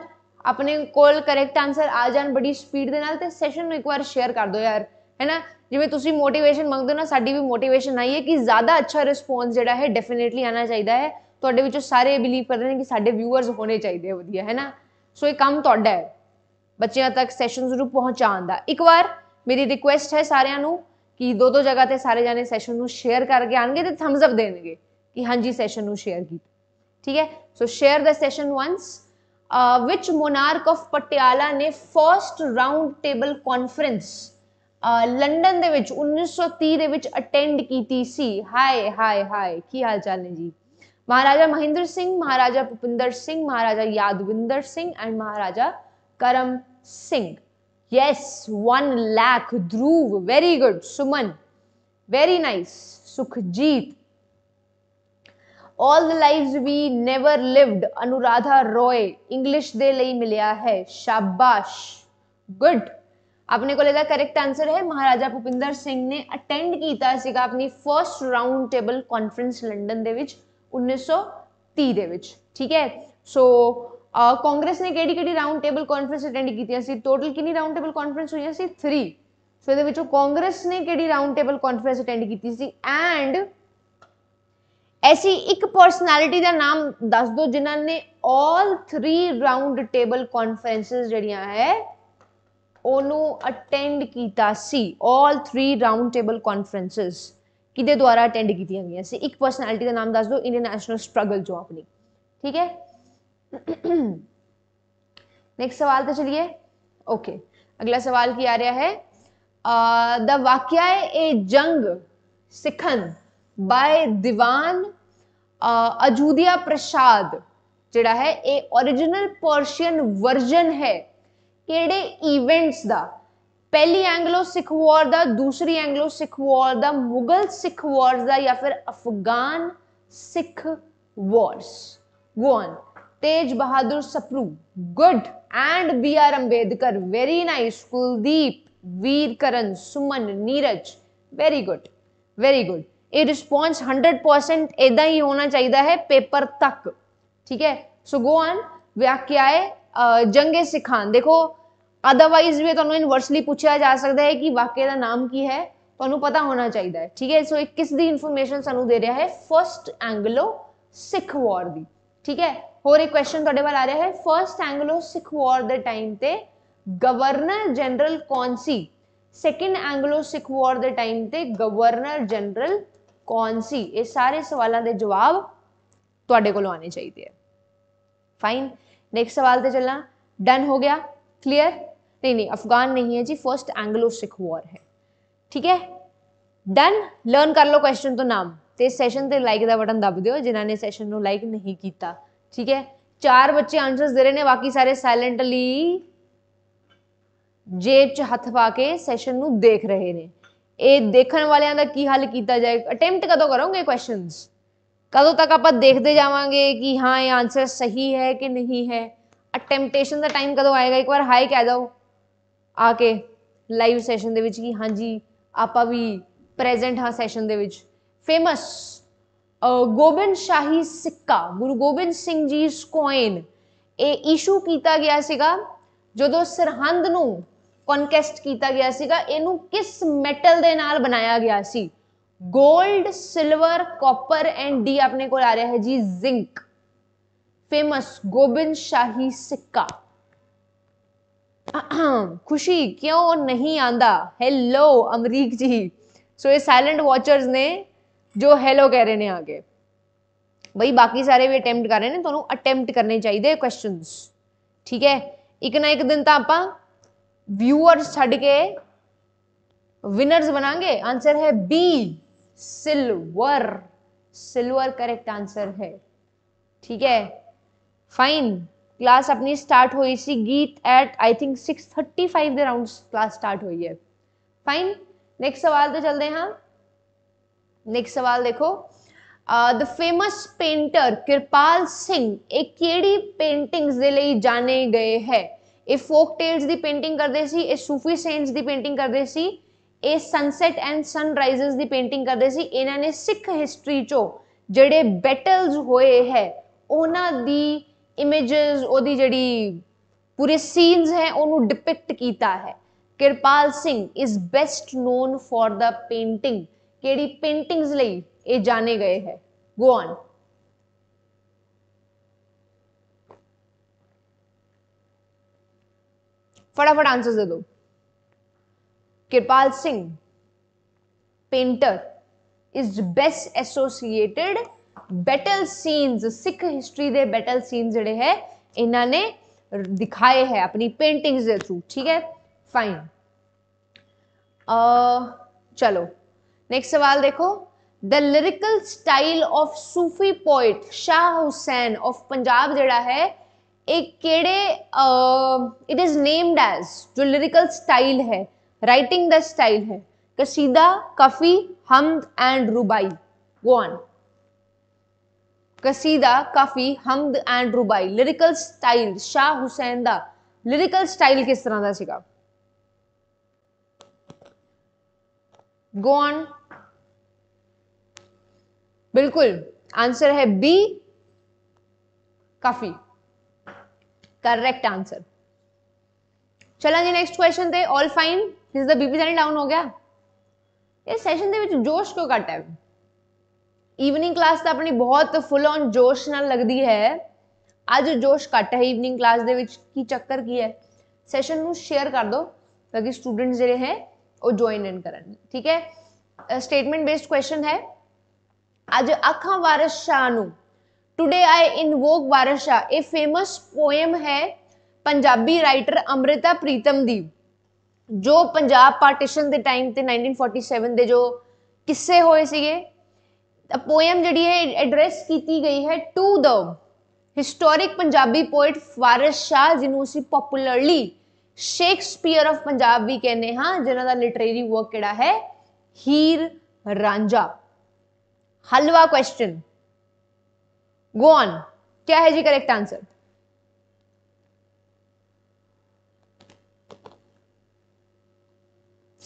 अपने ਕੋਲ ਕਰੈਕਟ ਆਨਸਰ ਆ ਜਾਣ ਬੜੀ ਸਪੀਡ ਦੇ ਨਾਲ ਤੇ ਸੈਸ਼ਨ ਨੂੰ ਇੱਕ ਵਾਰ ਸ਼ੇਅਰ ਕਰ ਦਿਓ ਯਾਰ ਹੈਨਾ ਜਿਵੇਂ ਤੁਸੀਂ ਮੋਟੀਵੇਸ਼ਨ ਮੰਗਦੇ ਹੋ ਨਾ ਸਾਡੀ ਵੀ ਮੋਟੀਵੇਸ਼ਨ ਆਈ ਹੈ ਕਿ ਜ਼ਿਆਦਾ ਅੱਛਾ ਰਿਸਪੌਂਸ ਜਿਹੜਾ ਹੈ ਡੈਫੀਨਿਟਲੀ ਆਣਾ ਚਾਹੀਦਾ ਹੈ ਤੁਹਾਡੇ ਵਿੱਚੋਂ ਸਾਰੇ ਬਿਲੀਵ ਕਰਦੇ ਨੇ ਕਿ ਸਾਡੇ ਵਿਊਅਰਸ ਹੋਣੇ ਚਾਹੀਦੇ ਵਧੀਆ ਹੈਨਾ ਸੋ ਇਹ ਕੰਮ ਤੁਹਾਡਾ ਹੈ ਬੱਚਿਆਂ ਤੱਕ ਸੈਸ਼ਨ ਜ਼ਰੂਰ ਪਹੁੰਚਾਉਣ ਦਾ ਇੱਕ ਵਾਰ ਮੇਰੀ ਰਿਕੁਐਸਟ ਹੈ ਸਾਰਿਆਂ ਨੂੰ ਕਿ ਦੋ ਦੋ ਜਗ੍ਹਾ ਤੇ ਸਾਰੇ ਜਾਣੇ ਸੈਸ਼ਨ ਨੂੰ ਸ਼ੇਅਰ ਕਰਕੇ ਆਣਗੇ ਤੇ ਥੰਬਸ ਅਪ ਦੇਣਗੇ ਕਿ ਹਾਂਜੀ ਸੈਸ਼ਨ ਨੂੰ ਸ਼ੇਅਰ ਕੀਤਾ ਠੀਕ ਹੈ so share the session once which monarch of Patiala ਨੇ first round table conference London ਦੇ ਵਿੱਚ 1930 ਦੇ ਵਿੱਚ ਅਟੈਂਡ ਕੀਤੀ ਸੀ ਹਾਏ ਹਾਏ ਹਾਏ ਕੀ ਹਾਲ ਚਾਲ ਨੇ ਜੀ Maharaja Mahinder Singh Maharaja Bhupinder Singh Maharaja Yadavindra Singh and Maharaja Karam Singh yes one lakh dhruv very good suman very nice sukhjeet all the lives we never lived anuradha roy english दे ਲਈ ਮਿਲਿਆ ਹੈ ਸ਼ਾਬਾਸ਼ ਗੁੱਡ ਆਪਣੇ ਕੋਲ ਇਹਦਾ ਕਰੈਕਟ ਆਨਸਰ ਹੈ ਮਹਾਰਾਜਾ ਭੁਪਿੰਦਰ ਸਿੰਘ ਨੇ ਅਟੈਂਡ ਕੀਤਾ ਸੀਗਾ ਆਪਣੀ first round table conference London ਦੇ ਵਿੱਚ 1930 ਦੇ ਕਾਂਗਰਸ ਨੇ ਕਿਹੜੀ ਕਿਹੜੀ ਰਾਉਂਡ ਟੇਬਲ ਕਾਨਫਰੰਸ ਅਟੈਂਡ ਕੀਤੀ ਸੀ ਟੋਟਲ ਕਿੰਨੀ ਰਾਉਂਡ ਟੇਬਲ ਕਾਨਫਰੰਸ ਹੋਈਆਂ ਸੀ 3 ਸੋ ਇਹਦੇ ਵਿੱਚੋਂ ਕਾਂਗਰਸ ਨੇ ਕਿਹੜੀ ਰਾਉਂਡ ਟੇਬਲ ਕਾਨਫਰੰਸ ਅਟੈਂਡ ਕੀਤੀ ਸੀ ਐਂਡ ਐਸੀ ਇੱਕ ਪਰਸਨੈਲਿਟੀ ਦਾ ਨਾਮ ਦੱਸ ਦਿਓ ਜਿਨ੍ਹਾਂ ਨੇ ਆਲ 3 ਰਾਉਂਡ ਟੇਬਲ ਕਾਨਫਰੰਸਸ ਜਿਹੜੀਆਂ ਹੈ ਉਹਨੂੰ ਅਟੈਂਡ ਕੀਤਾ ਸੀ ਆਲ 3 ਰਾਉਂਡ ਟੇਬਲ ਕਾਨਫਰੰਸਸ ਕਿਹਦੇ ਦੁਆਰਾ ਅਟੈਂਡ ਕੀਤੀਆਂ ਗਈਆਂ ਸੀ ਇੱਕ ਪਰਸਨੈਲਿਟੀ ਦਾ ਨਾਮ ਦੱਸ ਦਿਓ ਇੰਡੀਅਨ ਨੈਸ਼ਨਲ ਸਟਰਗਲ ਜੋ ਆਪਣੀ ਠੀਕ ਹੈ नेक्स्ट सवाल तो चलिए ओके अगला सवाल किया रहा है द वाक्या ए जंग सिखन बाय दीवान अजूदिया प्रसाद जड़ा है ए ओरिजिनल पर्शियन वर्जन है केड़े इवेंट्स दा पहली एंग्लो सिख वॉर दा दूसरी एंग्लो सिख वॉर दा मुगल सिख वॉर दा या फिर अफगान सिख वॉर्स वो आना Tej Bahadur Sapru good and B R Ambedkar very nice Kuldeep Veer Karan Suman Neeraj very good very good ये रिस्पॉन्स हंड्रेड परसेंट एदा ही होना चाहिए है पेपर तक ठीक है सो गो ऑन व्याख्या जंगे सिखान देखो अदरवाइज भी ਤੁਹਾਨੂੰ इनवर्सली पूछा जा सकता है कि वाक्य का नाम की है तो पता होना चाहिए है ठीक है सो एक किस ਦੀ ਇਨਫੋਰਮੇਸ਼ਨ ਸਾਨੂੰ ਦੇ ਰਿਹਾ ਹੈ ਫਰਸਟ ਐਂਗਲੋ ਸਿੱਖ ਵਾਰ ਦੀ ਠੀਕ ਹੈ ਹੋਰ ਇੱਕ ਕੁਐਸਚਨ ਤੁਹਾਡੇ ਵੱਲ ਆ ਰਿਹਾ ਹੈ ਫਰਸਟ ਐਂਗਲੋ ਸਿੱਖ ਵਾਰ ਦੇ ਟਾਈਮ ਤੇ ਗਵਰਨਰ ਜਨਰਲ ਕੌਣ ਸੀ ਸੈਕਿੰਡ ਐਂਗਲੋ ਸਿੱਖ ਵਾਰ ਦੇ ਟਾਈਮ ਤੇ ਗਵਰਨਰ ਜਨਰਲ ਕੌਣ ਸੀ ਇਹ ਸਾਰੇ ਸਵਾਲਾਂ ਦੇ ਜਵਾਬ ਤੁਹਾਡੇ ਕੋਲ ਆਉਣੇ ਚਾਹੀਦੇ ਆ ਫਾਈਨ ਨੈਕਸਟ ਸਵਾਲ ਤੇ ਚੱਲਾਂ ਡਨ ਹੋ ਗਿਆ ਕਲੀਅਰ ਨਹੀਂ ਨਹੀਂ ਅਫਗਾਨ ਨਹੀਂ ਹੈ ਜੀ ਫਰਸਟ ਐਂਗਲੋ ਸਿੱਖ ਵਾਰ ਹੈ ਠੀਕ ਹੈ ਡਨ ਲਰਨ ਕਰ ਲਓ ਕੁਐਸਚਨ ਤੋਂ ਨਾਮ ਤੇ ਸੈਸ਼ਨ ਤੇ ਲਾਈਕ ਦਾ ਬਟਨ ਦਬ ਦਿਓ ਜਿਨ੍ਹਾਂ ਨੇ ਸੈਸ਼ਨ ਨੂੰ ਲਾਈਕ ਨਹੀਂ ਕੀਤਾ ਠੀਕ ਹੈ ਚਾਰ ਬੱਚੇ ਆਨਸਰਸ ਦੇ ਰਹੇ ਨੇ ਬਾਕੀ ਸਾਰੇ ਸਾਇਲੈਂਟਲੀ ਜੇਬ 'ਚ ਹੱਥ ਪਾ ਕੇ ਸੈਸ਼ਨ ਨੂੰ ਦੇਖ ਰਹੇ ਨੇ ਇਹ ਦੇਖਣ ਵਾਲਿਆਂ ਦਾ ਕੀ ਹੱਲ ਕੀਤਾ ਜਾਏ ਅਟੈਂਪਟ ਕਦੋਂ ਕਰੋਗੇ ਕੁਐਸਚਨਸ ਕਦੋਂ ਤੱਕ ਆਪਾਂ ਦੇਖਦੇ ਜਾਵਾਂਗੇ ਕਿ ਹਾਂ ਇਹ ਆਨਸਰ ਸਹੀ ਹੈ ਕਿ ਨਹੀਂ ਹੈ ਅਟੈਂਪਟੇਸ਼ਨ ਦਾ ਟਾਈਮ ਕਦੋਂ ਆਏਗਾ ਇੱਕ ਵਾਰ ਹਾਈ ਕਹਿ ਜਾਓ ਆ ਕੇ ਲਾਈਵ ਸੈਸ਼ਨ ਦੇ ਵਿੱਚ ਕਿ ਹਾਂਜੀ ਆਪਾਂ ਵੀ ਪ੍ਰੈਜ਼ੈਂਟ ਹਾਂ ਸੈਸ਼ਨ ਦੇ ਵਿੱਚ ਫੇਮਸ ਗੋਬਿੰਦ ਸ਼ਾਹੀ ਸਿੱਕਾ ਗੁਰੂ ਗੋਬਿੰਦ ਸਿੰਘ ਜੀ ਕੋਇਨ ਇਹ ਇਸ਼ੂ ਕੀਤਾ ਗਿਆ ਸੀਗਾ ਜਦੋਂ ਸਰਹੰਦ ਨੂੰ ਕਨਕੈਸਟ ਕੀਤਾ ਗਿਆ ਸੀਗਾ ਇਹਨੂੰ ਕਿਸ ਮੈਟਲ ਦੇ ਨਾਲ ਬਣਾਇਆ ਗਿਆ ਸੀ gold silver copper and D ਆਪਣੇ ਕੋਲ ਆ ਰਿਹਾ ਹੈ ਜੀ ਜ਼ਿੰਕ ਫੇਮਸ ਗੋਬਿੰਦ ਸ਼ਾਹੀ ਸਿੱਕਾ ਖੁਸ਼ੀ ਕਿਉਂ ਨਹੀਂ ਆਂਦਾ ਹੈਲੋ ਅਮਰੀਕ ਜੀ ਸੋ ਇਹ ਸਾਇਲੈਂਟ ਵਾਚਰਸ ਨੇ जो हैलो कह रहे ने आगे भाई बाकी सारे भी अटैम्प्ट कर रहे हैं तो अटैम्प्ट करने चाहिए क्वेश्चन ठीक है एक ना एक दिन तो आप व्यूअर छड़ के विनर्स बनाएंगे आंसर है B silver silver correct answer है ठीक है फाइन क्लास अपनी स्टार्ट हुई सी Geet at I think six thirty five the round class start हुई है फाइन नेक्स्ट सवाल तो चलते हैं हाँ नेक्स्ट सवाल देखो the famous painter Kirpal Singh एक केड़ी पेंटिंग्स दे ले जाने गए है ए फोक टेल्स दी पेंटिंग करते सी ए सूफी सेंट्स दी पेंटिंग करते सी ए सनसेट एंड सनराइजेस दी पेंटिंग करते सी इन्होंने सिख हिस्टरी चो जेडे बैटल्स होए है ओना दी इमेजेस ओदी जड़ी पूरे सीन्स है ओनु डिपिक्ट कीता है Kirpal Singh is best known for the painting ਕਿਹੜੀ ਪੇਂਟਿੰਗਸ ਲਈ ਇਹ ਜਾਣੇ ਗਏ ਹੈ ਗੋ ਔਨ फटाफट आंसर दे दो Kirpal Singh painter is best associated battle scenes Sikh history ਦੇ ਬੈਟਲ ਸੀਨ ਜਿਹੜੇ ਹੈ ਇਹਨਾਂ ਨੇ ਦਿਖਾਏ ਹੈ ਆਪਣੀ ਪੇਂਟਿੰਗਸ ਦੇ ਥਰੂ ਠੀਕ ਹੈ ਫਾਈਨ ਅ ਚਲੋ नेक्स्ट सवाल देखो the lyrical style of Sufi poet Shah Hussain of Punjab जड़ा है एक केड़े इट इज़ नेम्ड एज जो लिरिकल स्टाइल है राइटिंग द स्टाइल है कसीदा कफ़ी हमद and रुबाई go on Qasida Kafi Hamd and Rubai lyrical style Shah Hussain दा लिरिकल स्टाइल किस तरह का ਸੀਗਾ गो ऑन बिल्कुल आंसर है बी काफी करेक्ट आंसर चला जी नेक्स्ट क्वेश्चन थे all fine is the BP जानी डाउन हो गया इस सेशन के जोश क्यों घट है ईवनिंग क्लास तो अपनी बहुत फुल ऑन जोश न लगती है अज जोश घट है ईवनिंग क्लास की चक्कर की है सैशन शेयर कर दो ताकि स्टूडेंट्स जो हैं वो ज्वाइन इन कर ठीक है स्टेटमेंट बेस्ड क्वेश्चन है ਅੱਜ ਅੱਖਾਂ ਵਾਰਿਸ ਸ਼ਾਹ ਨੂੰ ਟੁਡੇ ਆਈ ਇਨਵੋਕ ਵਾਰਿਸ ਸ਼ਾਹ ਇਹ ਫੇਮਸ ਪੋਇਮ ਹੈ ਪੰਜਾਬੀ ਰਾਈਟਰ ਅਮ੍ਰਿਤਾ ਪ੍ਰੀਤਮ ਦੀ ਜੋ ਪੰਜਾਬ ਪਾਰਟੀਸ਼ਨ ਦੇ ਟਾਈਮ ਤੇ 1947 ਦੇ ਜੋ ਕਿੱਸੇ ਹੋਏ ਸੀਗੇ ਪੋਇਮ ਜਿਹੜੀ ਹੈ ਐਡਰੈਸ ਕੀਤੀ ਗਈ ਹੈ to the historic Punjabi poet Waris Shah ਜਿਹਨੂੰ ਅਸੀਂ ਪਪੂਲਰਲੀ ਸ਼ੇਕਸਪੀਅਰ ਆਫ ਪੰਜਾਬ ਵੀ ਕਹਿੰਦੇ ਹਾਂ ਜਿਨ੍ਹਾਂ ਦਾ ਲਿਟਰੇਰੀ ਵਰਕ ਕਿਹੜਾ ਹੈ Heer Ranjha halwa question go on क्या है जी करेक्ट आंसर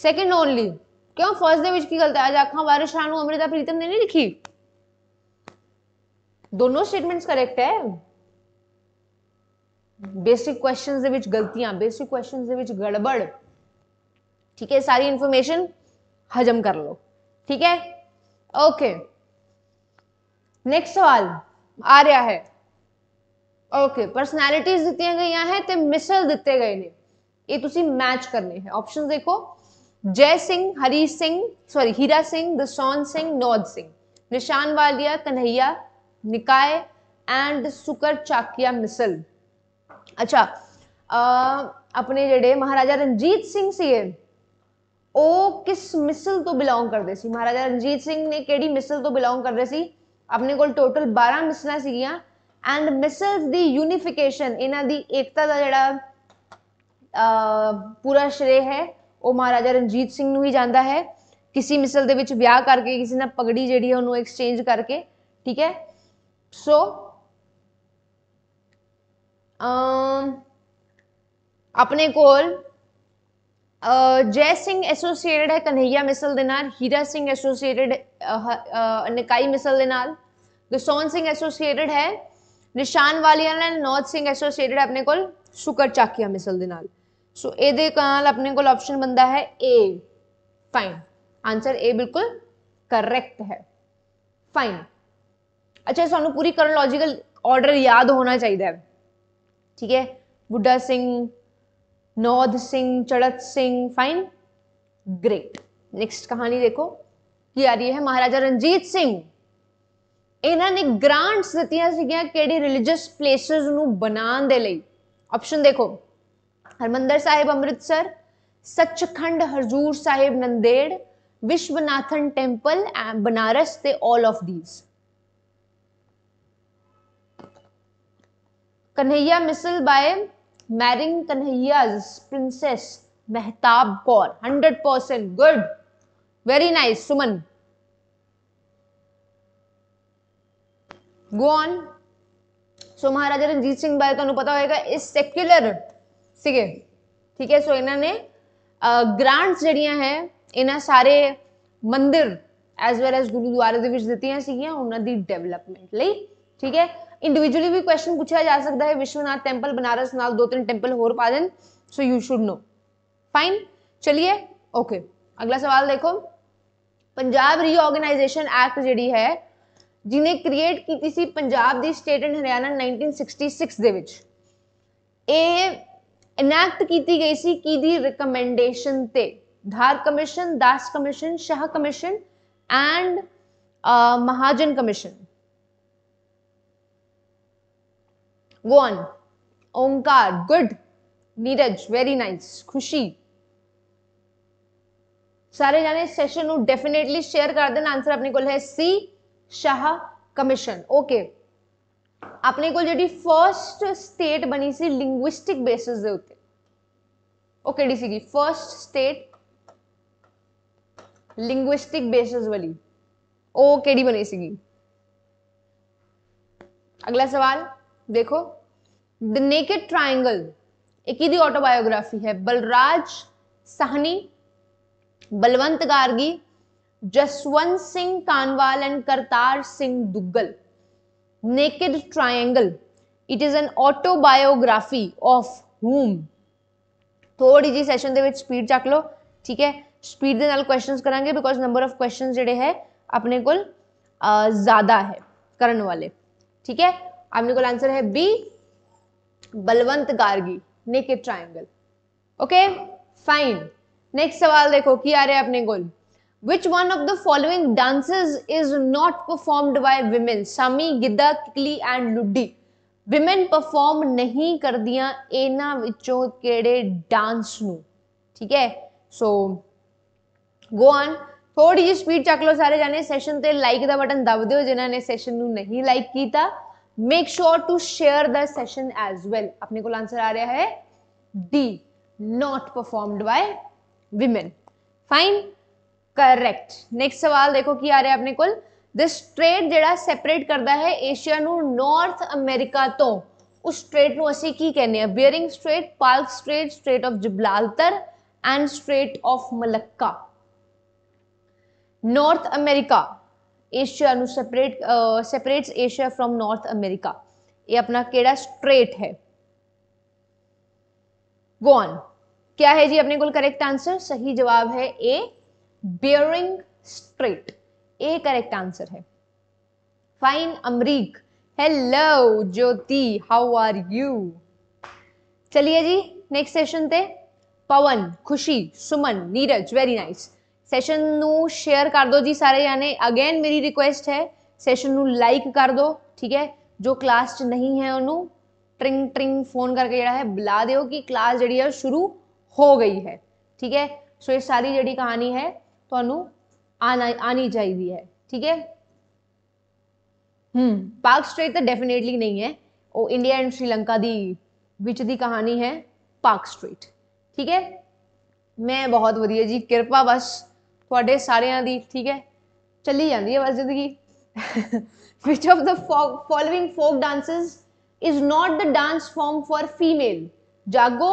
सेकेंड ओनली क्यों फर्स्ट डे की गलत आज आखा बारिश रानू अमृता प्रीतम ने नहीं लिखी दोनों स्टेटमेंट्स करेक्ट है बेसिक क्वेश्चन गलतियां बेसिक क्वेश्चन गड़बड़ ठीक है सारी इंफॉर्मेशन हजम कर लो ठीक है ओके okay. नेक्स्ट सवाल आ रहा है ओके पर्सनैलिटीज दी गई है तो मिसल दिते गए ने ये मैच करने हैं ऑप्शन देखो जय सिंह हरी सिंह सॉरी हीरा सिंह दसौन सिंह नौद सिंह निशान वालिया कन्हैया निकाय एंड सुकर चाकिया मिसल अच्छा आ, अपने जेडे महाराजा रणजीत सिंह से ओ किस मिसल तो बिलोंग करते महाराजा रणजीत सिंह ने कि मिसल तो बिलोंग कर रहे थे ਆਪਣੇ ਕੋਲ ਟੋਟਲ 12 ਮਿਸਲਾਂ ਸੀਗੀਆਂ ਐਂਡ ਮਿਸਲਸ ਦੀ ਯੂਨੀਫਿਕੇਸ਼ਨ ਇਹਨਾਂ ਦੀ ਏਕਤਾ ਦਾ ਜਿਹੜਾ ਪੂਰਾ ਸ਼੍ਰੇ ਹੈ ਉਹ ਮਹਾਰਾਜਾ ਰਣਜੀਤ ਸਿੰਘ ਨੂੰ ਹੀ ਜਾਂਦਾ ਹੈ ਕਿਸੇ ਮਿਸਲ ਦੇ ਵਿੱਚ ਵਿਆਹ ਕਰਕੇ ਕਿਸੇ ਨਾਲ ਪਗੜੀ ਜਿਹੜੀ ਹੈ ਉਹਨੂੰ ਐਕਸਚੇਂਜ ਕਰਕੇ ਠੀਕ ਹੈ ਸੋ ਆਪਣੇ ਕੋਲ ਜੈ ਸਿੰਘ ਐਸੋਸੀਏਟਡ ਹੈ ਕਨਈਆ ਮਿਸਲ ਦੇ ਨਾਲ ਹੀਰਾ ਸਿੰਘ ਐਸੋਸੀਏਟਡ ਨਿਕਾਈ ਮਿਸਲ ਦੇ ਨਾਲ दसौन सिंह एसोसीएटड है निशान वालिया नौज सिंह एसोसीएटड है अपने को शुकर चाकिया मिसल के नाल सो ए अपने कोप्शन बनता है ए फाइन आंसर ए बिल्कुल करैक्ट है फाइन अच्छा सू पूरी करोलॉजिकल ऑर्डर याद होना चाहिए ठीक है बुढ़ा सिंह नौध सिंह चढ़त सिंह फाइन ग्रेट नेक्स्ट कहानी देखो कि आ रही है महाराजा रणजीत सिंह ਇਹਨਾਂ ਨੇ ਗ੍ਰਾਂਟਸ ਦਿੱਤੀਆਂ ਸੀਗੀਆਂ ਕਿਹੜੀ ਰਿਲੀਜੀਅਸ ਪਲੇਸਸ ਨੂੰ ਬਣਾਉਣ ਦੇ ਲਈ ਆਪਸ਼ਨ ਦੇਖੋ ਹਰਮੰਦਰ ਸਾਹਿਬ ਅੰਮ੍ਰਿਤਸਰ ਸੱਚਖੰਡ ਹਜ਼ੂਰ ਸਾਹਿਬ ਨੰਦੇੜ ਵਿਸ਼ਵਨਾਥਨ ਟੈਂਪਲ ਐਂਡ ਬਨਾਰਸ ਤੇ all of these Kanhaiya misl by marrying Kanhaiya's princess Mehtab Kaur 100 percent good very nice Suman go on so Maharaja Ranjit Singh बारे तो पता होगा इस सेक्युलर ठीक है ठीक है सो इन्होंने ग्रांट्स जड़िया है इन्हें सारे मंदिर एज वेल एज गुरुद्वारे डेवलपमेंट लिए ठीक है इंडिविजुअली भी क्वेश्चन पूछा जा सकता है विश्वनाथ टेंपल बनारस नाल दो तीन टेंपल होर पा दें so you should know fine चलिए ओके अगला सवाल देखो पंजाब रीऑर्गेनाइजेशन एक्ट जी है ਜਿਨੇ ਕ੍ਰੀਏਟ ਕੀਤੀ ਸੀ ਪੰਜਾਬ ਦੀ ਸਟੇਟ ਐਂਡ ਹਰਿਆਣਾ 1966 ਦੇ ਵਿੱਚ ਇਹ ਇਨੈਕਟ ਕੀਤੀ ਗਈ ਸੀ ਕੀ ਦੀ ਰეკਮੈਂਡੇਸ਼ਨ ਤੇ Dhar commission Das commission Shah commission and Mahajan commission go on Omkar good Neeraj very nice Khushi ਸਾਰੇ ਜਾਣੇ ਸੈਸ਼ਨ ਨੂੰ ਡੈਫੀਨਿਟਲੀ ਸ਼ੇਅਰ ਕਰ ਦੇਣ ਆਨਸਰ ਆਪਣੇ ਕੋਲ ਹੈ ਸੀ शाह कमीशन ओके अपने को जी फर्स्ट स्टेट बनी सी लिंग्विस्टिक बेसिस दे उते okay D C first state linguistic basis वाली ओ केडी बनी सी अगला सवाल देखो द नेकेड ट्रायंगल एक ही ऑटोबायोग्राफी है Balraj Sahni Balwant Gargi Jaswant Singh Kanwal and Kartar Singh Duggal naked triangle it is an autobiography of whom थोड़ी जी सैशन स्पीड चक लो ठीक है ਠੀਕ ਹੈ ਸਪੀਡ ਦੇ करा बिकॉज नंबर ऑफ ਨੰਬਰ जोड़े है अपने को ज्यादा है करण वाले ठीक है अपने को आंसर है B Balwant Gargi naked triangle okay fine next सवाल देखो की आ रहा है अपने को Which one of the following dances is not performed by women? Sami, Gidda, Kikli and Luddi. Women perform ਨਹੀਂ ਕਰਦੀਆਂ ਇਹਨਾਂ ਵਿੱਚੋਂ ਕਿਹੜੇ ਡਾਂਸ ਨੂੰ ਠੀਕ ਹੈ ਸੋ ਗੋ ਔਨ ਥੋੜੀ ਜਿਹੀ ਸਪੀਡ ਚੱਕ ਲਓ ਸਾਰੇ ਜਾਨੇ ਸੈਸ਼ਨ ਤੇ ਲਾਈਕ ਦਾ ਬਟਨ ਦਬ ਦਿਓ ਜਿਨ੍ਹਾਂ ਨੇ ਸੈਸ਼ਨ ਨੂੰ ਨਹੀਂ ਲਾਈਕ ਕੀਤਾ make sure to share the session as well ਆਪਣੇ ਕੋਲ ਆਨਸਰ ਆ ਰਿਹਾ ਹੈ D not performed by women fine correct next सवाल देखो की आ रहा है अपने को दिस ट्रेड जरा सैपरेट करता है एशिया नॉर्थ अमेरिका तो उस स्ट्रेट नी की कहने Bering strait Palk strait strait of Gibraltar and strait of Malacca North America Asia separate separate Asia from North America ये अपना केड़ा स्ट्रेट है गॉन क्या है जी अपने को करेक्ट आंसर सही जवाब है A Bering strait A correct answer है fine Amrik hello Jyoti how are you चलिए जी नेक्स्ट सेशन थे Pawan Khushi Suman Neeraj very nice session share कर दो जी सारे जाने अगेन मेरी रिक्वेस्ट है सेशन लाइक कर दो ठीक है जो क्लास नहीं है उन्हें ट्रिंग ट्रिंग फोन करके जरा है बुला दो कि क्लास जी शुरू हो गई है ठीक है सो ये सारी जड़ी कहानी है थानू आनी चाहिए है ठीक है हम्म पाक स्ट्रेट तो डेफिनेटली नहीं है वो इंडिया एंड श्रीलंका की विच दी कहानी है पाक स्ट्रेट ठीक है मैं बहुत वजिए जी कृपा बस थोड़े सारे दी ठीक है चली जाती है बस जिंदगी which of the following folk dances is not the dance form for female Jaago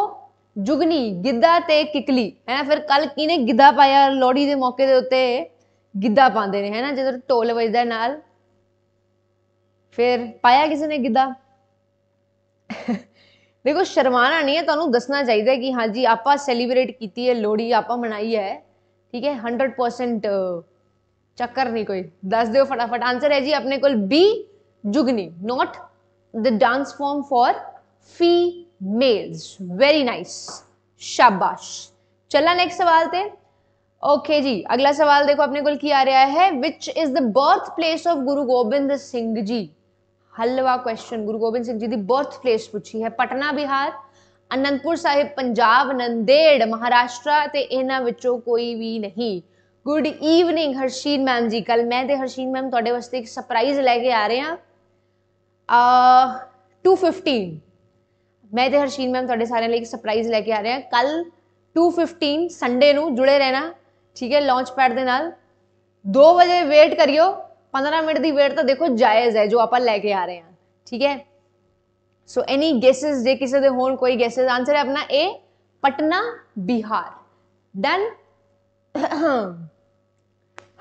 Jugni Giddha ਤੇ ਕਿਕਲੀ ਹੈ ਨਾ ਫਿਰ ਕੱਲ ਕਿਨੇ ਗਿੱਧਾ ਪਾਇਆ ਲੋਹੜੀ ਦੇ ਮੌਕੇ ਦੇ ਉੱਤੇ ਗਿੱਧਾ ਪਾਉਂਦੇ ਨੇ ਹੈ ਨਾ ਜਦੋਂ ਢੋਲ ਵੱਜਦਾ ਨਾਲ ਫਿਰ ਪਾਇਆ ਕਿਸੇ ਨੇ ਗਿੱਧਾ ਦੇਖੋ ਸ਼ਰਮਾਣਾ ਨਹੀਂ ਹੈ ਤੁਹਾਨੂੰ ਦੱਸਣਾ ਚਾਹੀਦਾ ਕਿ ਹਾਂਜੀ ਆਪਾਂ ਸੈਲੀਬ੍ਰੇਟ ਕੀਤੀ ਹੈ ਲੋਹੜੀ ਆਪਾਂ ਮਨਾਈ ਹੈ ਠੀਕ ਹੈ 100% ਚੱਕਰ ਨਹੀਂ ਕੋਈ ਦੱਸ ਦਿਓ ਫਟਾਫਟ ਆਨਸਰ ਹੈ ਜੀ ਆਪਣੇ ਕੋਲ B Jugni not the dance form for females very nice ਸ਼ਾਬਾਸ਼ ਚੱਲਾ ਨੈਕਸਟ ਸਵਾਲ ਤੇ ਓਕੇ ਜੀ ਅਗਲਾ ਸਵਾਲ ਦੇਖੋ ਆਪਣੇ ਕੋਲ ਕੀ ਆ ਰਿਹਾ ਹੈ which is the birth place of Guru Gobind Singh ji halwa question Guru Gobind Singh ji ਦੀ ਬਰਥ ਪਲੇਸ ਪੁੱਛੀ ਹੈ ਪਟਨਾ ਬਿਹਾਰ ਅਨੰਦਪੁਰ ਸਾਹਿਬ ਪੰਜਾਬ ਨੰਦੇੜ ਮਹਾਰਾਸ਼ਟਰ ਤੇ ਇਹਨਾਂ ਵਿੱਚੋਂ ਕੋਈ ਵੀ ਨਹੀਂ ਗੁੱਡ ਈਵਨਿੰਗ ਹਰਸ਼ੀਨ ਮੈਮ ਜੀ ਕੱਲ ਮੈਂ ਤੇ ਹਰਸ਼ੀਨ ਮੈਮ ਤੁਹਾਡੇ ਵਾਸਤੇ ਇੱਕ ਸਰਪ੍ਰਾਈਜ਼ ਲੈ ਕੇ ਆ ਰਹੇ ਹਾਂ ਆ 215 ਮੈਂ ਤੇ ਹਰਸ਼ੀਨ ਮੈਮ ਤੁਹਾਡੇ ਸਾਰਿਆਂ ਲਈ ਇੱਕ ਸਰਪ੍ਰਾਈਜ਼ ਲੈ ਕੇ ਆ ਰਹੇ ਹਾਂ ਕੱਲ 2:15 ਸੰਡੇ ਨੂੰ ਜੁੜੇ ਰਹਿਣਾ ਠੀਕ ਹੈ ਲਾਂਚ ਪੈਡ ਦੇ ਨਾਲ 2 ਵਜੇ ਵੇਟ ਕਰਿਓ 15 ਮਿੰਟ ਦੀ ਵੇਟ ਤਾਂ ਦੇਖੋ ਜਾਇਜ਼ ਹੈ ਜੋ ਆਪਾਂ ਲੈ ਕੇ ਆ ਰਹੇ ਹਾਂ ਠੀਕ ਹੈ ਸੋ ਐਨੀ ਗੈਸਸ ਜੇ ਕਿਸੇ ਦੇ ਹੋਣ ਕੋਈ ਗੈਸਸ ਆਨਸਰ ਹੈ ਆਪਣਾ ਏ ਪਟਨਾ ਬਿਹਾਰ ਡਨ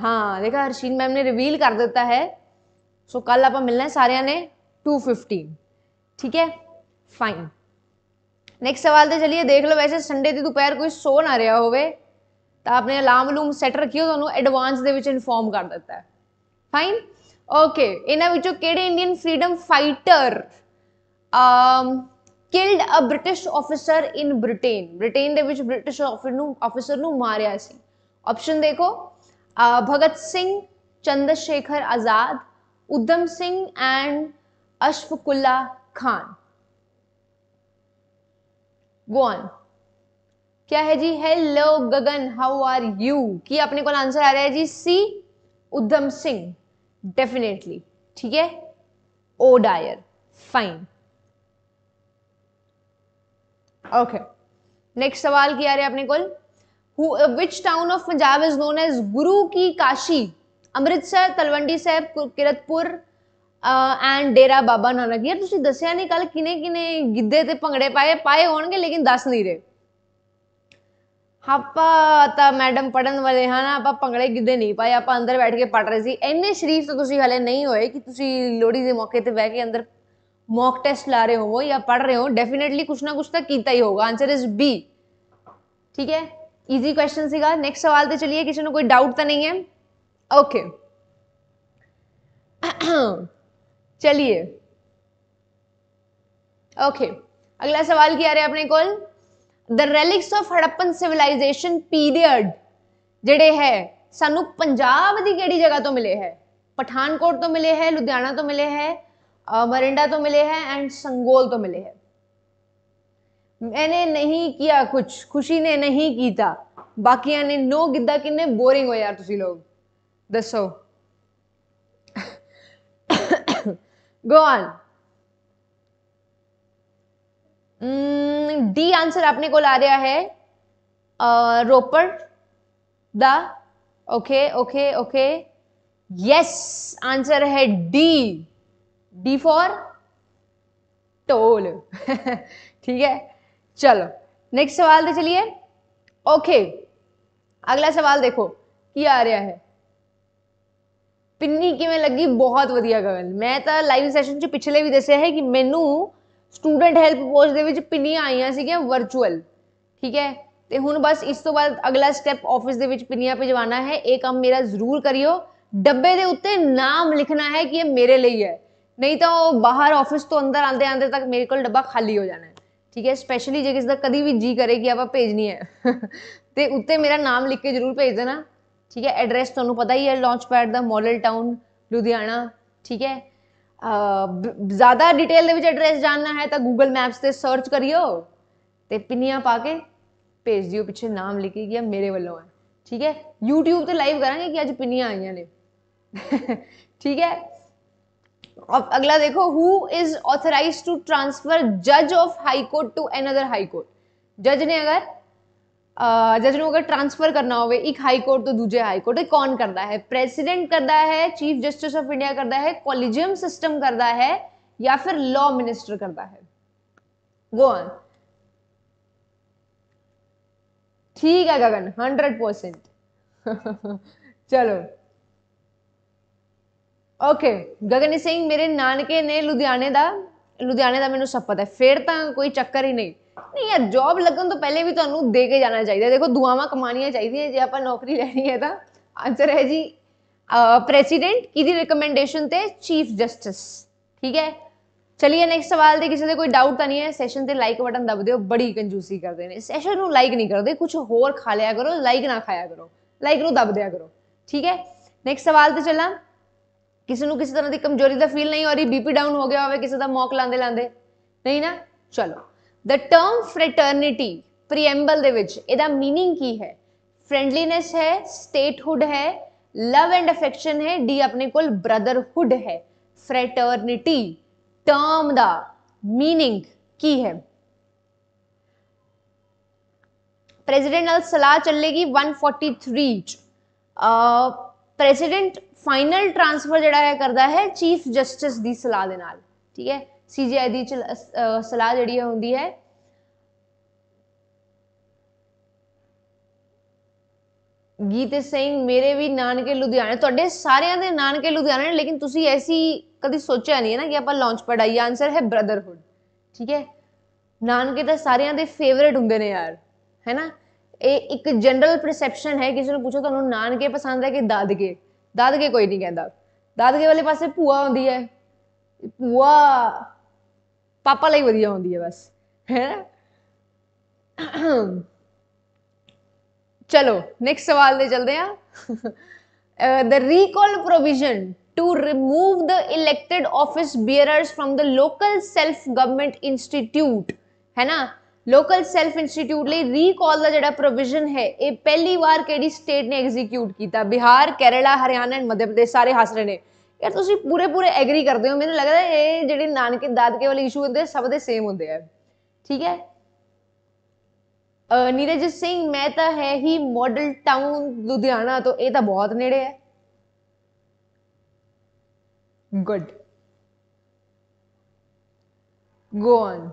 ਹਾਂ ਦੇਖਾ ਹਰਸ਼ੀਨ ਮੈਮ ਨੇ ਰਿਵੀਲ ਕਰ ਦਿੱਤਾ ਹੈ ਸੋ ਕੱਲ ਆਪਾਂ ਮਿਲਣਾ ਸਾਰਿਆਂ ਨੇ 2:15 ਠੀਕ ਹੈ ਫਾਈਨ नेक्स्ट सवाल तो चलिए देख लो वैसे संडे ਦੀ ਦੁਪਹਿਰ ਕੋਈ ਸੋ ਨਾ ਰਿਹਾ ਹੋਵੇ ਤਾਂ ਆਪਣੇ ਅਲਾਰਮ ਲੂਮ ਸੈੱਟ ਰੱਖਿਓ ਤੁਹਾਨੂੰ ਐਡਵਾਂਸ ਦੇ ਵਿੱਚ ਇਨਫੋਰਮ ਕਰ ਦਿੱਤਾ ਹੈ ਫਾਈਨ ਓਕੇ ਇਹਨਾਂ ਵਿੱਚੋਂ ਕਿਹੜੇ Indian freedom fighter um killed a British officer in Britain Britain ਦੇ ਵਿੱਚ ਬ੍ਰਿਟਿਸ਼ ਆਫੀਸਰ ਨੂੰ ਮਾਰਿਆ ਸੀ ਆਪਸ਼ਨ ਦੇਖੋ Bhagat Singh Chandra Shekhar Azad Udham Singh and Ashfaqulla Khan go on क्या है जी hello Gagan how are you कि अपने को आंसर आ रहा है जी सी उधम सिंह डेफिनेटली ठीक है O'Dwyer fine okay next सवाल किया रहे अपने को which town of Punjab is known as Guru ki Kashi Amritsar Talwandi Sahib Kiratpur and Dera Baba Nanak यार तुम दसिया नहीं कल किने किने गिद्धे से भंगड़े पाए पाए हो लेकिन दस नहीं रहे आप मैडम पढ़ने वाले हाँ आप भंगड़े गिधे नहीं पाए आप अंदर बैठ के पढ़ रहे थे इन्ने शरीफ तो तुम हले नहीं होए कि लोहड़ी के मौके पर बह के अंदर मॉक टेस्ट ला रहे हो या पढ़ रहे हो डेफिनेटली कुछ ना कुछ तो किया ही होगा आंसर इज बी ठीक है ईजी क्वेश्चन नैक्सट सवाल तो चलिए किसी कोई डाउट तो नहीं है ओके okay. चलिए ओके अगला सवाल किया रहे अपने कोल the relics of Harappan civilization period जेडे है सानू पंजाब की कड़ी जगह तो मिले है पठानकोट तो मिले है लुधियाना तो मिले है मरिंडा तो मिले है एंड संगोल तो मिले है मैंने नहीं किया कुछ खुशी ने नहीं किया बाकिया ने नो गिदा किन्ने बोरिंग हो यार तुसी लोग दसो गो ऑन डी आंसर अपने को ला रहा है Ropar the okay okay okay yes answer है डी डी फॉर टोल ठीक है चलो नेक्स्ट सवाल दे तो चलिए ओके okay. अगला सवाल देखो क्या आ रहा है ਪਿੰਨੀ ਕਿਵੇਂ ਲੱਗੀ ਬਹੁਤ ਵਧੀਆ ਗਗਨ ਮੈਂ ਤਾਂ ਲਾਈਵ ਸੈਸ਼ਨ 'ਚ ਪਿਛਲੇ ਵੀ ਦੱਸਿਆ ਹੈ ਕਿ ਮੈਨੂੰ ਸਟੂਡੈਂਟ ਹੈਲਪ ਪੋਸਟ ਦੇ ਵਿੱਚ ਪਿੰਨੀਆਂ ਆਈਆਂ ਸੀਗੀਆਂ ਵਰਚੁਅਲ ਠੀਕ ਹੈ ਤੇ ਹੁਣ ਬਸ ਇਸ ਤੋਂ ਬਾਅਦ ਅਗਲਾ ਸਟੈਪ ਆਫਿਸ ਦੇ ਵਿੱਚ ਪਿੰਨੀਆਂ ਭਿਜਵਾਣਾ ਹੈ ਇਹ ਕੰਮ ਮੇਰਾ ਜ਼ਰੂਰ ਕਰਿਓ ਡੱਬੇ ਦੇ ਉੱਤੇ ਨਾਮ ਲਿਖਣਾ ਹੈ ਕਿ ਇਹ ਮੇਰੇ ਲਈ ਹੈ ਨਹੀਂ ਤਾਂ ਉਹ ਬਾਹਰ ਆਫਿਸ ਤੋਂ ਅੰਦਰ ਆਂਦੇ ਆਂਦੇ ਤੱਕ ਮੇਰੇ ਕੋਲ ਡੱਬਾ ਖਾਲੀ ਹੋ ਜਾਣਾ ਹੈ ਠੀਕ ਹੈ ਸਪੈਸ਼ਲੀ ਜੇ ਕਿਸੇ ਦਾ ਕਦੀ ਵੀ ਜੀ ਕਰੇ ਕਿ ਆਪਾਂ ਭੇਜਣੀ ਹੈ ਤੇ ਉੱਤੇ ਮੇਰਾ ਨਾਮ ਲਿਖ ਕੇ ਜ਼ਰੂਰ ਭੇਜ ਦੇਣਾ ਠੀਕ ਹੈ ਐਡਰੈਸ ਤੁਹਾਨੂੰ ਪਤਾ ਹੀ ਹੈ ਲਾਂਚ ਪੈਡ ਦਾ ਮਾਡਲ ਟਾਊਨ ਲੁਧਿਆਣਾ ਠੀਕ ਹੈ ਜ਼ਿਆਦਾ ਡਿਟੇਲ ਦੇ ਵਿੱਚ ਐਡਰੈਸ ਜਾਣਨਾ ਹੈ ਤਾਂ ਗੂਗਲ ਮੈਪਸ ਤੇ ਸਰਚ ਕਰਿਓ ਤੇ ਪਿੰਨੀਆਂ ਪਾ ਕੇ ਭੇਜ ਦਿਓ ਪਿੱਛੇ ਨਾਮ ਲਿਖੀ ਗਿਆ ਮੇਰੇ ਵੱਲੋਂ ਹੈ ਠੀਕ ਹੈ YouTube ਤੇ ਲਾਈਵ ਕਰਾਂਗੇ ਕਿ ਅੱਜ ਪਿੰਨੀਆਂ ਆਈਆਂ ਨੇ ਠੀਕ ਹੈ अब अगला देखो who is authorise to transfer जज of high court to another high court जज ने अगर जजन अगर ट्रांसफर करना हो एक हाई कोर्ट तो दूजे हाई कोर्ट कौन करता है प्रेसिडेंट करता है चीफ जस्टिस ऑफ इंडिया करता है कॉलेजियम सिस्टम करता है या फिर लॉ मिनिस्टर करता है गो ऑन ठीक है गगन हंड्रेड परसेंट चलो ओके गगन सिंह मेरे नानके ने लुधियाने का लुधियाने का मैं सब है फिर तो कोई चक्कर ही नहीं ਨਹੀਂ ਯਾਰ ਜੌਬ ਲੱਗਣ ਤੋਂ ਪਹਿਲੇ ਵੀ ਤੁਹਾਨੂੰ ਦੇ ਕੇ ਜਾਣਾ ਚਾਹੀਦਾ ਦੇਖੋ ਦੁਆਵਾਂ ਕਮਾਣੀਆਂ ਚਾਹੀਦੀਆਂ ਜੇ ਆਪਾਂ ਨੌਕਰੀ ਲੈਣੀ ਹੈ ਤਾਂ ਆਨਸਰ ਹੈ ਜੀ ਪ੍ਰੈਜ਼ੀਡੈਂਟ ਕਿਹਦੀ ਰეკਮੈਂਡੇਸ਼ਨ ਤੇ ਚੀਫ ਜਸਟਿਸ ਠੀਕ ਹੈ ਚਲਿਏ ਨੈਕਸਟ ਸਵਾਲ ਤੇ ਕਿਸੇ ਦੇ ਕੋਈ ਡਾਊਟ ਤਾਂ ਨਹੀਂ ਹੈ ਸੈਸ਼ਨ ਤੇ ਲਾਈਕ ਬਟਨ ਦਬ ਦਿਓ ਬੜੀ ਕੰਜੂਸੀ ਕਰਦੇ ਨੇ ਸੈਸ਼ਨ ਨੂੰ ਲਾਈਕ ਨਹੀਂ ਕਰਦੇ ਕੁਝ ਹੋਰ ਖਾ ਲਿਆ ਕਰੋ ਲਾਈਕ ਨਾ ਖਾਇਆ ਕਰੋ ਲਾਈਕ ਨੂੰ ਦਬ ਦਿਆ ਕਰੋ ਠੀਕ ਹੈ ਨੈਕਸਟ ਸਵਾਲ ਤੇ ਚੱਲਾਂ ਕਿਸੇ ਨੂੰ ਕਿਸੇ ਤਰ੍ਹਾਂ ਦੀ ਕਮਜ਼ੋਰੀ ਦਾ ਫੀਲ ਨਹੀਂ ਹੋ ਰਹੀ ਬੀਪੀ ਡਾਊਨ ਹੋ ਗਿਆ ਹੋਵੇ ਕਿਸੇ ਦਾ ਮੌਕ ਲਾਂਦੇ ਲਾਂਦੇ ਨਹੀਂ ਨਾ ਚਲੋ the term fraternity preamble meaning की है फ्रेंडलीनेस है स्टेटहुड है लव एंड अफेक्शन है डी अपने को ब्रदरहुड है फ्रेटर्निटी टर्म द मीनिंग की है प्रेसिडेंट अल सलाह चलेगी 143 फोर्टी प्रेसिडेंट फाइनल ट्रांसफर जरा है करता है चीफ जस्टिस की सलाह के ठीक है ਸੀਜੀਆਈ ਦੀ ਸਲਾਹ ਜਿਹੜੀ ਹੁੰਦੀ ਹੈ ਗੀਤ ਸਿੰਘ ਮੇਰੇ ਵੀ ਨਾਨਕੇ ਲੁਧਿਆਣੇ ਤੁਹਾਡੇ ਸਾਰਿਆਂ ਦੇ ਨਾਨਕੇ ਲੁਧਿਆਣੇ ਲੇਕਿਨ ਤੁਸੀਂ ਐਸੀ ਕਦੀ ਸੋਚਿਆ ਨਹੀਂ ਹੈ ਨਾ ਕਿ ਆਪਾਂ ਲਾਂਚ ਪੜਾਈ ਆਨਸਰ ਹੈ ਬ੍ਰਦਰਹੁੱਡ ਠੀਕ ਹੈ ਨਾਨਕੇ ਤਾਂ ਸਾਰਿਆਂ ਦੇ ਫੇਵਰਿਟ ਹੁੰਦੇ ਨੇ ਯਾਰ ਹੈਨਾ ਇਹ ਇੱਕ ਜਨਰਲ ਪਰਸੈਪਸ਼ਨ ਹੈ ਕਿਸੇ ਨੂੰ ਪੁੱਛੋ ਤੁਹਾਨੂੰ ਨਾਨਕੇ ਪਸੰਦ ਹੈ ਕਿ ਦਾਦਕੇ ਦਾਦਕੇ ਕੋਈ ਨਹੀਂ ਕਹਿੰਦਾ ਦਾਦਕੇ ਵਾਲੇ ਪਾਸੇ ਭੂਆ ਹੁੰਦੀ ਹੈ ਭੂਆ ਪਾਪਾ ਲਈ ਵਧੀਆ ਹੁੰਦੀ ਹੈ ਬਸ ਹੈ ਚਲੋ ਨੈਕਸਟ ਸਵਾਲ ਤੇ ਚਲਦੇ ਆ the recall provision to remove the elected office bearers from the local self government institute है ना लोकल सेल्फ इंस्टीट्यूट ਲਈ ਰੀਕਾਲ ਦਾ ਜਿਹੜਾ ਪ੍ਰੋਵੀਜ਼ਨ ਹੈ ਇਹ ਪਹਿਲੀ ਵਾਰ ਕਿਹੜੀ ਸਟੇਟ ਨੇ ਐਗਜ਼ੀਕਿਊਟ ਕੀਤਾ ਬਿਹਾਰ ਕੇਰਲਾ ਹਰਿਆਣਾ ਐਂਡ ਮੱਧ ਪ੍ਰਦੇਸ਼ ਸਾਰੇ ਹੱਸ ਰਹੇ ਨੇ ਯਾਰ ਤੁਸੀਂ ਪੂਰੇ ਪੂਰੇ ਐਗਰੀ ਕਰਦੇ ਹੋ ਮੈਨੂੰ ਲੱਗਦਾ ਇਹ ਜਿਹੜੇ ਨਾਨਕੇ ਦਾਦਕੇ ਵਾਲੇ ਇਸ਼ੂ ਹੁੰਦੇ ਸਭ ਦੇ ਸੇਮ ਹੁੰਦੇ ਆ ਠੀਕ ਹੈ ਨੀਰਜ ਸਿੰਘ ਮੈਂ ਤਾਂ ਹੈ ਹੀ ਮਾਡਲ ਟਾਊਨ ਲੁਧਿਆਣਾ ਤੋਂ ਇਹ ਤਾਂ ਬਹੁਤ ਨੇੜੇ ਹੈ good go on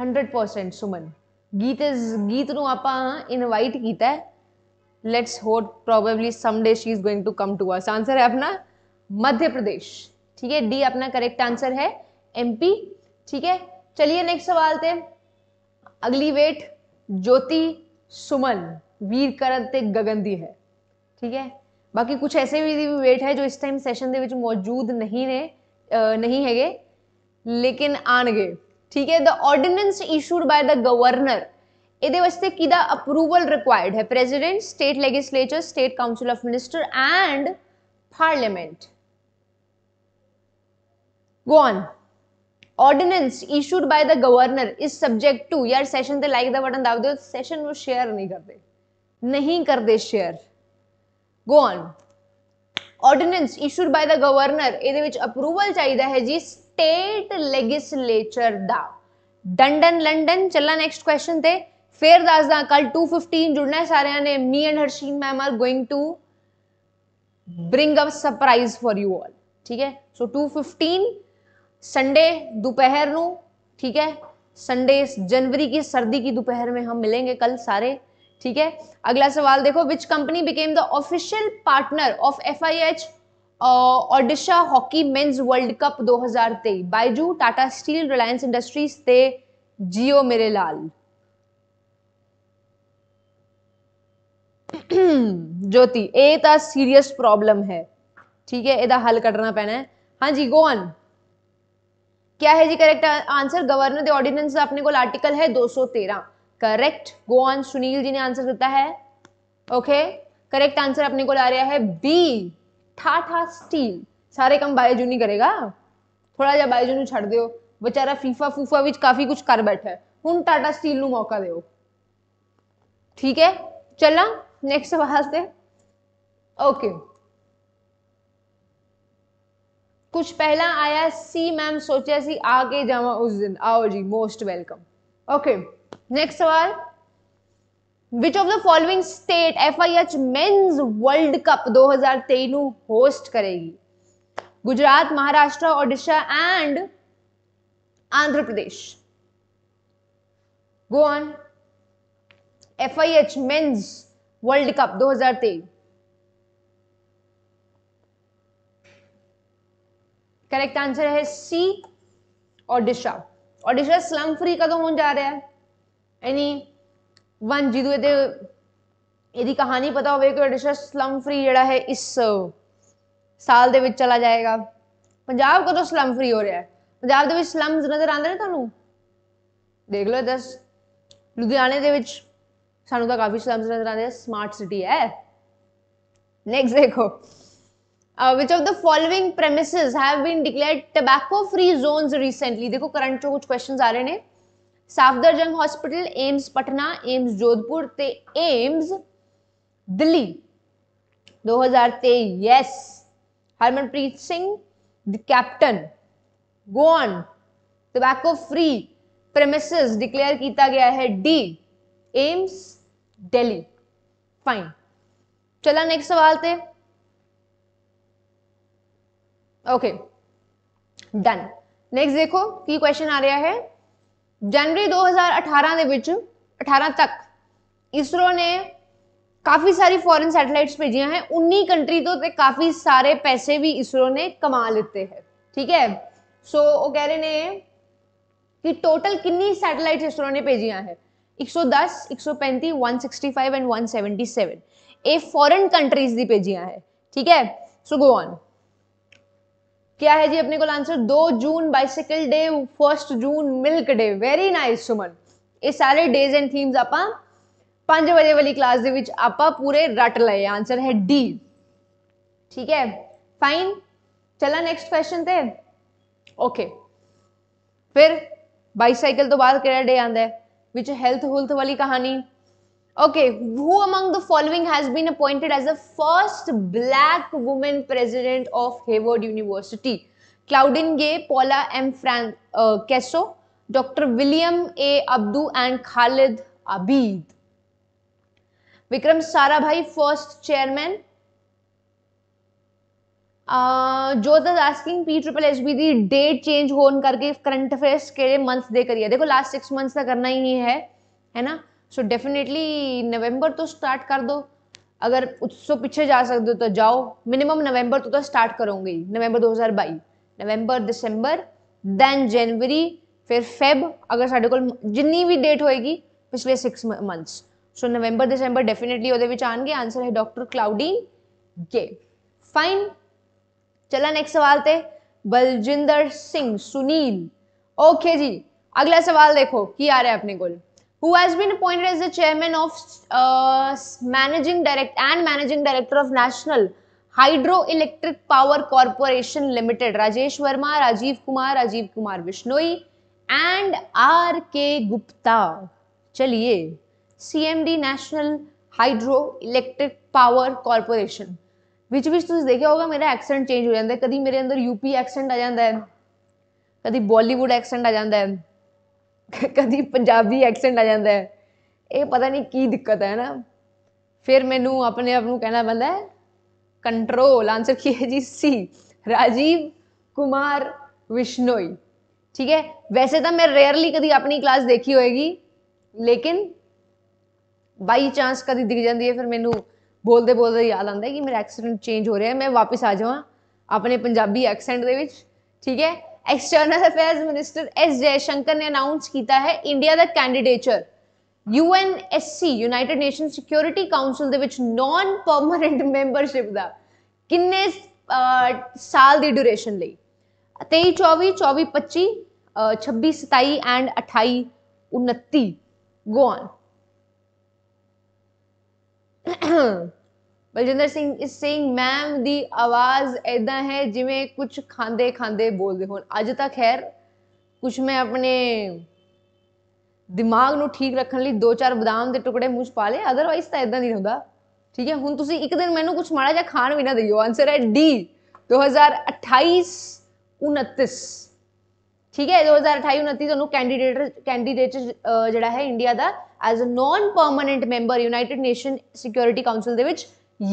hundred percent Suman Geet ਇਸ ਗੀਤ ਨੂੰ ਆਪਾਂ ਇਨਵਾਈਟ ਕੀਤਾ ਹੈ let's hope probably someday she is going to come to us answer है अपना मध्य प्रदेश ठीक है डी अपना करेक्ट आंसर है एमपी ठीक है चलिए नेक्स्ट सवाल थे अगली वेट ज्योति सुमन वीर करत गगनदी है ठीक है ਬਾਕੀ ਕੁਝ ਐਸੇ ਵੀ ਵੇਟ ਹੈ ਜੋ ਇਸ ਟਾਈਮ ਸੈਸ਼ਨ ਦੇ ਵਿੱਚ ਮੌਜੂਦ ਨਹੀਂ ਨੇ ਨਹੀਂ लेकिन आन ਆਣਗੇ ठीक है the ordinance issued by the governor ਇਹਦੇ ਵਾਸਤੇ ਕਿਹਦਾ ਅਪਰੂਵਲ ਰਿਕੁਆਇਰਡ ਹੈ president state legislature state council of minister and parliament go on ordinance issued by the governor is subject to ਯਾਰ ਸੈਸ਼ਨ ਤੇ ਲਾਈਕ ਦਾ ਬਟਨ ਦਬਾ ਦਿਓ ਸੈਸ਼ਨ ਨੂੰ share ਨਹੀਂ ਕਰਦੇ ਨਹੀਂ ਕਰਦੇ share go on ordinance issued by the governor ਇਹਦੇ ਵਿੱਚ ਅਪਰੂਵਲ ਚਾਹੀਦਾ ਹੈ ਜੀ ਸਟੇਟ ਲੈਜਿਸਲੇਚਰ ਦਾ ਡੰਡਨ ਲੰਡਨ ਚੱਲਾ ਨੈਕਸਟ ਕੁਐਸਚਨ ਤੇ फिर दस दा कल फिफ्टीन जुड़ना है सारे ने me and Harsheen ma'am are going to bring up surprise for you all ठीक है सो टू फिफ्टीन संडे दोपहर न ठीक है संडे जनवरी की सर्दी की दोपहर में हम मिलेंगे कल सारे ठीक है अगला सवाल देखो which company became the official partner of F I H Odisha hockey men's world cup 2023 Byju Tata steel Reliance industries ते जियो मेरे लाल ज्योति ए ਤਾਂ ਸੀਰੀਅਸ प्रॉब्लम है ठीक है हल करना पैना है हाँ जी गो ऑन क्या है जी correct answer governor the ordinance अपने को आर्टिकल है 213 correct go on Sunil ji ने आंसर देता है ओके करेक्ट आंसर अपने को आ रहा है बी था था स्टील सारे काम बायजू नहीं करेगा थोड़ा जा ਬਾਈਜੂ छड़ ਛੱਡ बेचारा फीफा फूफा ਫੂਫਾ काफी कुछ कर बैठा है ਹੁਣ टाटा स्टील नौका दो ठीक है चला नेक्स्ट सवाल से ओके कुछ पहला आया सी मैम सोचा सी आगे जावा उस दिन आओ जी मोस्ट वेलकम ओके नेक्स्ट सवाल which of the following state F I H men's world cup दो हजार तेईन होस्ट करेगी Gujarat Maharashtra Odisha and Andhra Pradesh go on F I H men's world cup 2023 correct answer ਹੈ C Odisha Odisha slum free ਕਦੋਂ ਹੋਣ ਜਾ ਰਿਹਾ ਹੈ ਐਨੀ ਵਨ ਜਿਹਨੂੰ ਇਹਦੇ ਇਹਦੀ ਕਹਾਣੀ ਪਤਾ ਹੋਵੇ ਕਿ ਓਡੀਸ਼ਾ ਸਲਮ ਫਰੀ ਜਿਹੜਾ ਹੈ ਇਸ ਸਾਲ ਦੇ ਵਿੱਚ ਚਲਾ ਜਾਏਗਾ ਪੰਜਾਬ ਕਦੋਂ ਸਲਮ ਫਰੀ ਹੋ ਰਿਹਾ ਹੈ ਪੰਜਾਬ ਦੇ ਵਿੱਚ ਸਲਮਸ ਨਜ਼ਰ ਆਉਂਦੇ ਨੇ ਤੁਹਾਨੂੰ ਦੇਖ ਲਓ ਇਧਰ ਲੁਧਿਆਣੇ ਦੇ ਵਿੱਚ सानू तो काफ़ी नजर हैं स्मार्ट सिटी है नेक्स्ट देखो which of the following premises have been declared tobacco free zones recently देखो करंट चो कुछ क्वेश्चन आ रहे हैं Safdarjung hospital AIIMS Patna AIIMS Jodhpur ते AIIMS Delhi 2023 yes Harmanpreet Singh the captain gone tobacco free premises declare किया गया है डी एम्स डेली फाइन चला नेक्स्ट सवाल थे ओके डन नेक्स्ट देखो की क्वेश्चन आ रहा है जनवरी 2018 दे विच अठारह तक इसरो ने काफी सारी फॉरेन सैटेलाइट्स भेजिया है उन्नी कंट्री तो ते काफी सारे पैसे भी इसरो ने कमा लेते हैं ठीक है सो so, वो कह रहे ने कि टोटल किन्नी सैटेलाइट्स इसरो ने भेजिया है एंड ए फॉरन कंट्रीज की भेजिया है ठीक है सो गो ऑन क्या है जी अपने को आंसर दो June bicycle day first June milk day very nice Suman ये सारे डेज एंड थीम्स आप बजे वाली क्लास के आप पूरे रट लए आंसर है डी ठीक है फाइन चला नेक्स्ट क्वेश्चन ओके फिर बाइसाइकिल तो बाद डे आंदा है which a health hulth wali kahani okay who among the following has been appointed as the first black woman president of hayward university claudine gay paula m fran uh, kesso dr william a abdu and khalid abid vikram sarabhai first chairman जो is asking P triple H B the date change होन करके current affairs के month दे करिए देखो last six months का करना ही है है ना सो डेफिनेटली नवंबर तो स्टार्ट कर दो अगर उससे पीछे जा सकते हो तो जाओ मिनिमम नवंबर तो, तो स्टार्ट करूंगी नवंबर 2022 नवंबर दिसंबर दैन जनवरी फिर फेब अगर साढ़े को जिन्नी भी डेट होएगी पिछले six months so November December definitely आएंगे आंसर है डॉक्टर क्लाउडी के फाइन चला नेक्स्ट सवाल थे बलजिंदर सिंह सुनील ओके जी अगला सवाल देखो की आ रहा है अपने को who has been appointed as the chairman of uh, managing direct and managing director of national hydroelectric power corporation limited rajesh verma rajiv kumar rajiv kumar Vishnoi, and R K gupta चलिए cmd national hydroelectric power corporation ਵਿੱਚ ਵਿੱਚ ਤੁਸੀਂ ਦੇਖਿਆ ਹੋਗਾ ਮੇਰਾ accent change ਹੋ ਜਾਂਦਾ ਕਦੀ ਮੇਰੇ ਅੰਦਰ ਯੂਪੀ ਐਕਸੈਂਟ ਆ ਜਾਂਦਾ ਹੈ ਕਦੀ ਬਾਲੀਵੁੱਡ ਐਕਸੈਂਟ ਆ ਜਾਂਦਾ ਹੈ ਕਦੀ ਪੰਜਾਬੀ ਐਕਸੈਂਟ ਆ ਜਾਂਦਾ ਹੈ ਇਹ ਪਤਾ ਨਹੀਂ ਕੀ ਦਿੱਕਤ ਹੈ ਨਾ ਫਿਰ ਮੈਨੂੰ ਆਪਣੇ ਆਪ ਨੂੰ ਕਹਿਣਾ ਪੈਂਦਾ ਹੈ ਕੰਟਰੋਲ ਆਨਸਰ ਕੀ ਹੈ ਜੀ ਸੀ ਰਾਜੀਵ ਕੁਮਾਰ ਵਿਸ਼ਨੋਈ ਠੀਕ ਹੈ ਵੈਸੇ ਤਾਂ ਮੈਂ ਰੇਅਰਲੀ ਕਦੀ ਆਪਣੀ ਕਲਾਸ ਦੇਖੀ ਹੋਏਗੀ ਲੇਕਿਨ ਬਾਈ ਚਾਂਸ ਕਦੀ ਦਿਖ ਜਾਂਦੀ ਹੈ ਫਿਰ ਮੈਨੂੰ ਬੋਲਦੇ ਬੋਲਦੇ ਯਾਦ ਆਉਂਦਾ ਕਿ ਮੇਰਾ ਐਕਸੈਂਟ ਚੇਂਜ ਹੋ ਰਿਹਾ ਮੈਂ ਵਾਪਸ ਆ ਜਾਵਾਂ ਆਪਣੇ ਪੰਜਾਬੀ ਐਕਸੈਂਟ ਦੇ ਵਿੱਚ ਠੀਕ ਹੈ ਐਕਸਟਰਨਲ ਅਫੇਅਰਸ ਮਿਨਿਸਟਰ ਐਸ ਜੈ ਸ਼ੰਕਰ ਨੇ ਅਨਾਉਂਸ ਕੀਤਾ ਹੈ ਇੰਡੀਆ ਦਾ candidature UNSC united nation security council ਦੇ ਵਿੱਚ ਨਾਨ ਪਰਮਨੈਂਟ ਮੈਂਬਰਸ਼ਿਪ ਦਾ ਕਿੰਨੇ ਸਾਲ ਦੀ ਡਿਊਰੇਸ਼ਨ ਲਈ 23 24 24 25 26 27 ਐਂਡ 28 29 ਗੋ ਬਲਜਿੰਦਰ ਸਿੰਘ ਇਸ ਸਿੰਘ ਮੈਮ ਦੀ ਆਵਾਜ਼ ਐਦਾਂ ਹੈ ਜਿਵੇਂ ਕੁਝ ਖਾਂਦੇ ਖਾਂਦੇ ਬੋਲਦੇ ਹੋਣ ਅੱਜ ਤਾਂ ਖੈਰ ਕੁਝ ਮੈਂ ਆਪਣੇ ਦਿਮਾਗ ਨੂੰ ਠੀਕ ਰੱਖਣ ਲਈ ਦੋ ਚਾਰ ਬਦਾਮ ਦੇ ਟੁਕੜੇ ਮੂੰਹ 'ਚ ਪਾ ਲਏ ਅਦਰਵਾਈਜ਼ ਤਾਂ ਐਦਾਂ ਨਹੀਂ ਹੁੰਦਾ ਠੀਕ ਹੈ ਹੁਣ ਤੁਸੀਂ ਇੱਕ ਦਿਨ ਮੈਨੂੰ ਕੁਝ ਮਾੜਾ ਜਿਹਾ ਖਾਣ ਵੀ ਨਾ ਦਿਓ ਆਨਸਰ ਹੈ ਡੀ 2028 29 ठीक है दो हज़ार अठाई उन्ती तो कैंडीडेट कैंडीडेट ਇੰਡੀਆ है इंडिया का as a non permanent member united nation security council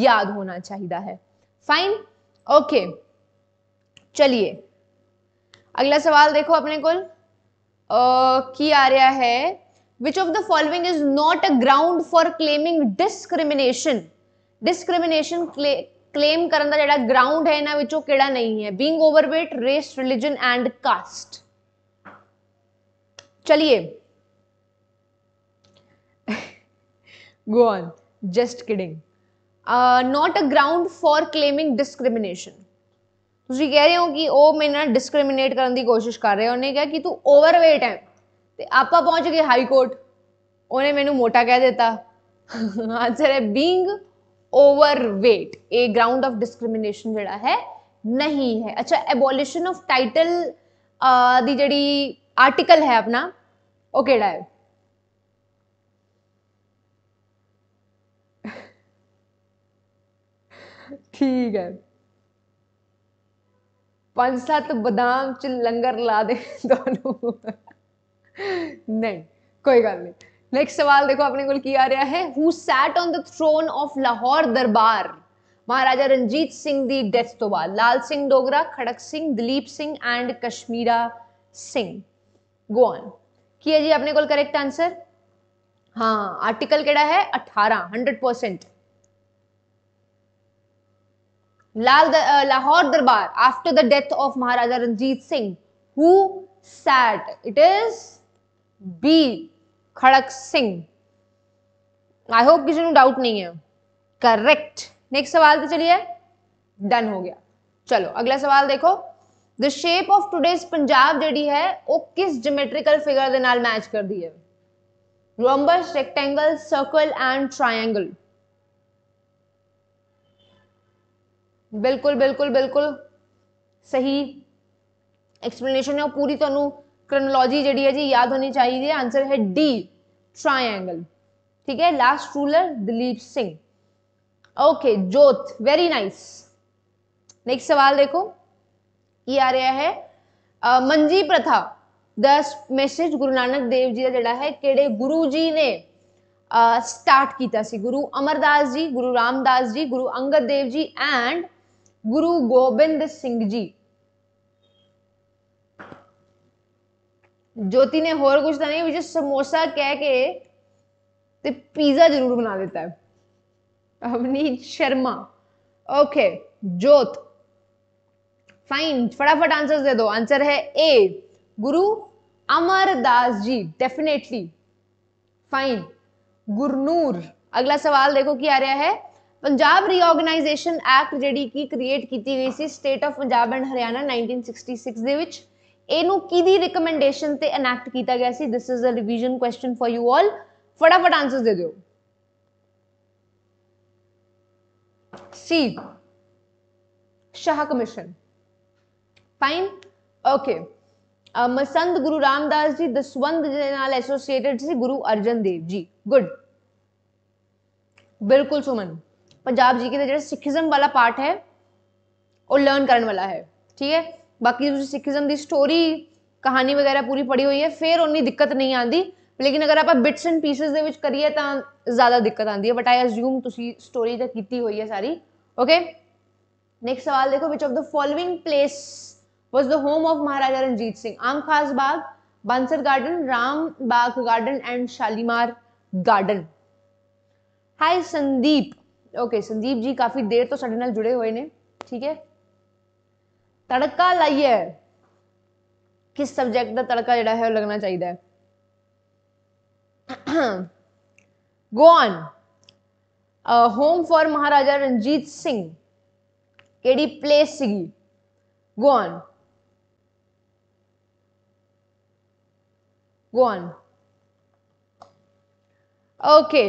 याद होना चाहिए है फाइन ओके चलिए अगला सवाल देखो अपने को आ रहा है which of the following is not a ground for claiming discrimination discrimination claim करने का जो ग्राउंड है ना विचों नहीं है being overweight race religion and caste चलिए go on just kidding not a ground for claiming discrimination ਤੁਸੀਂ ਕਹਿ ਰਹੇ ਹੋ ਕਿ ਉਹ ਮੇਰੇ ਨਾਲ ਡਿਸਕ੍ਰਿਮੀਨੇਟ ਕਰਨ ਦੀ ਕੋਸ਼ਿਸ਼ ਕਰ ਰਹੇ ਉਹਨੇ ਕਿਹਾ ਕਿ ਤੂੰ ਓਵਰਵੇਟ ਹੈ ਤੇ ਆਪਾਂ ਪਹੁੰਚ ਗਏ ਹਾਈ ਕੋਰਟ ਉਹਨੇ ਮੈਨੂੰ ਮੋਟਾ ਕਹਿ ਦਿੱਤਾ ਆਨਸਰ ਹੈ ਬੀਇੰਗ ਓਵਰਵੇਟ ਇਹ ਗਰਾਊਂਡ ਆਫ ਡਿਸਕ੍ਰਿਮੀਨੇਸ਼ਨ ਜਿਹੜਾ ਹੈ ਨਹੀਂ ਹੈ ਅੱਛਾ ਐਬੋਲਿਸ਼ਨ ਆਫ ਟਾਈਟਲ ਦੀ ਜਿਹੜੀ आर्टिकल है अपना ओके डायो ठीक है पांच सात बादाम च लंगर ला दे दोनों नहीं कोई गल नहीं नेक्स्ट सवाल देखो अपने को आ रहा है who sat on the throne of Lahore Darbar Maharaja Ranjit Singh the death तो बाद Lal Singh Dogra Khadak Singh Dilip Singh and Kashmira Singh go on की है जी अपने कॉल करेक्ट आंसर हाँ आर्टिकल केड़ा है अठारह hundred percent Lal Lahore Darbar after the death of Maharaja Ranjit Singh who sat it is B Khadak Singh I hope किसी डाउट नहीं है करेक्ट नेक्स्ट सवाल तो चलिए डन हो गया चलो अगला सवाल देखो the shape of today's Punjab जी है वो किस जमेट्रिकल फिगर के मैच कर दी है rhombus rectangle circle and triangle बिल्कुल बिल्कुल बिल्कुल सही एक्सप्लेनेशन है पूरी थोड़ी क्रनोलॉजी जी है जी याद होनी चाहिए आंसर है डी ट्राइंगल ठीक है last ruler Dilip Singh okay Jot very nice next सवाल देखो की आ रहा है मंजी प्रथा दस मैसेज गुरु नानक देव जी का जोड़ा है कि गुरु जी ने स्टार्ट किया गुरु अमरदास जी गुरु रामदास जी गुरु अंगद देव जी एंड गुरु गोबिंद सिंह जी ज्योति ने होर कुछ तो नहीं समोसा कह के ते पिज्जा जरूर बना देता है अवनीत शर्मा ओके ज्योत फाइन फटाफट आंसर दे दो आंसर है A Guru Amardas ji definitely fine Gurnoor अगला सवाल देखो क्या आ रहा है पंजाब रीओर्गनाइजेशन एक्ट जी की क्रिएट की गई थी state of Punjab and Haryana 1966 दे विच एनु किदी किया गया सी this is a revision question for you all फटाफट आंसर दे दो C Shah commission fine okay ਮਸੰਦ ਗੁਰੂ ਰਾਮਦਾਸ ਜੀ ਦਸਵੰਦ ਦੇ ਨਾਲ ਐਸੋਸੀਏਟਡ ਸੀ ਗੁਰੂ ਅਰਜਨ ਦੇਵ ਜੀ ਗੁੱਡ ਬਿਲਕੁਲ ਸੁਮਨ ਪੰਜਾਬ ਜੀ ਕੇ ਜਿਹੜਾ ਸਿੱਖੀਜ਼ਮ ਵਾਲਾ ਪਾਰਟ ਹੈ ਉਹ ਲਰਨ ਕਰਨ ਵਾਲਾ ਹੈ ਠੀਕ ਹੈ ਬਾਕੀ ਤੁਸੀਂ ਸਿੱਖੀਜ਼ਮ ਦੀ ਸਟੋਰੀ ਕਹਾਣੀ ਵਗੈਰਾ ਪੂਰੀ ਪੜੀ ਹੋਈ ਹੈ ਫੇਰ ਉਨੀ ਦਿੱਕਤ ਨਹੀਂ ਆਂਦੀ ਲੇਕਿਨ ਅਗਰ ਆਪਾਂ ਬਿਟਸ ਐਂਡ ਪੀਸਸ ਦੇ ਵਿੱਚ ਕਰੀਏ ਤਾਂ ਜ਼ਿਆਦਾ ਦਿੱਕਤ ਆਂਦੀ ਹੈ ਬਟ ਆਈ ਅਸਿਊਮ ਤੁਸੀਂ ਸਟੋਰੀ ਤਾਂ ਕੀਤੀ ਹੋਈ ਹੈ ਸਾਰੀ ਓਕੇ ਨੈਕਸਟ ਸਵਾਲ ਦੇਖੋ which of the following place was the home of Maharaja Ranjit Singh. Aam Khas Bagh, Bansar Garden, Ram Bagh Garden and Shalimar Garden. Hi Sandeep okay Sandeep ji काफ़ी ਦੇਰ ਤੋਂ ਸਾਡੇ ਨਾਲ ਜੁੜੇ ਹੋਏ ਨੇ ਠੀਕ ਹੈ ਤੜਕਾ ਲਾਈਏ ਕਿਸ ਸਬਜੈਕਟ ਦਾ ਤੜਕਾ ਜਿਹੜਾ ਹੈ ਉਹ ਲੱਗਣਾ ਚਾਹੀਦਾ ਹੈ go on home for Maharaja Ranjit Singh ਕਿਹੜੀ ਪਲੇਸ ਸੀਗੀ go on go on okay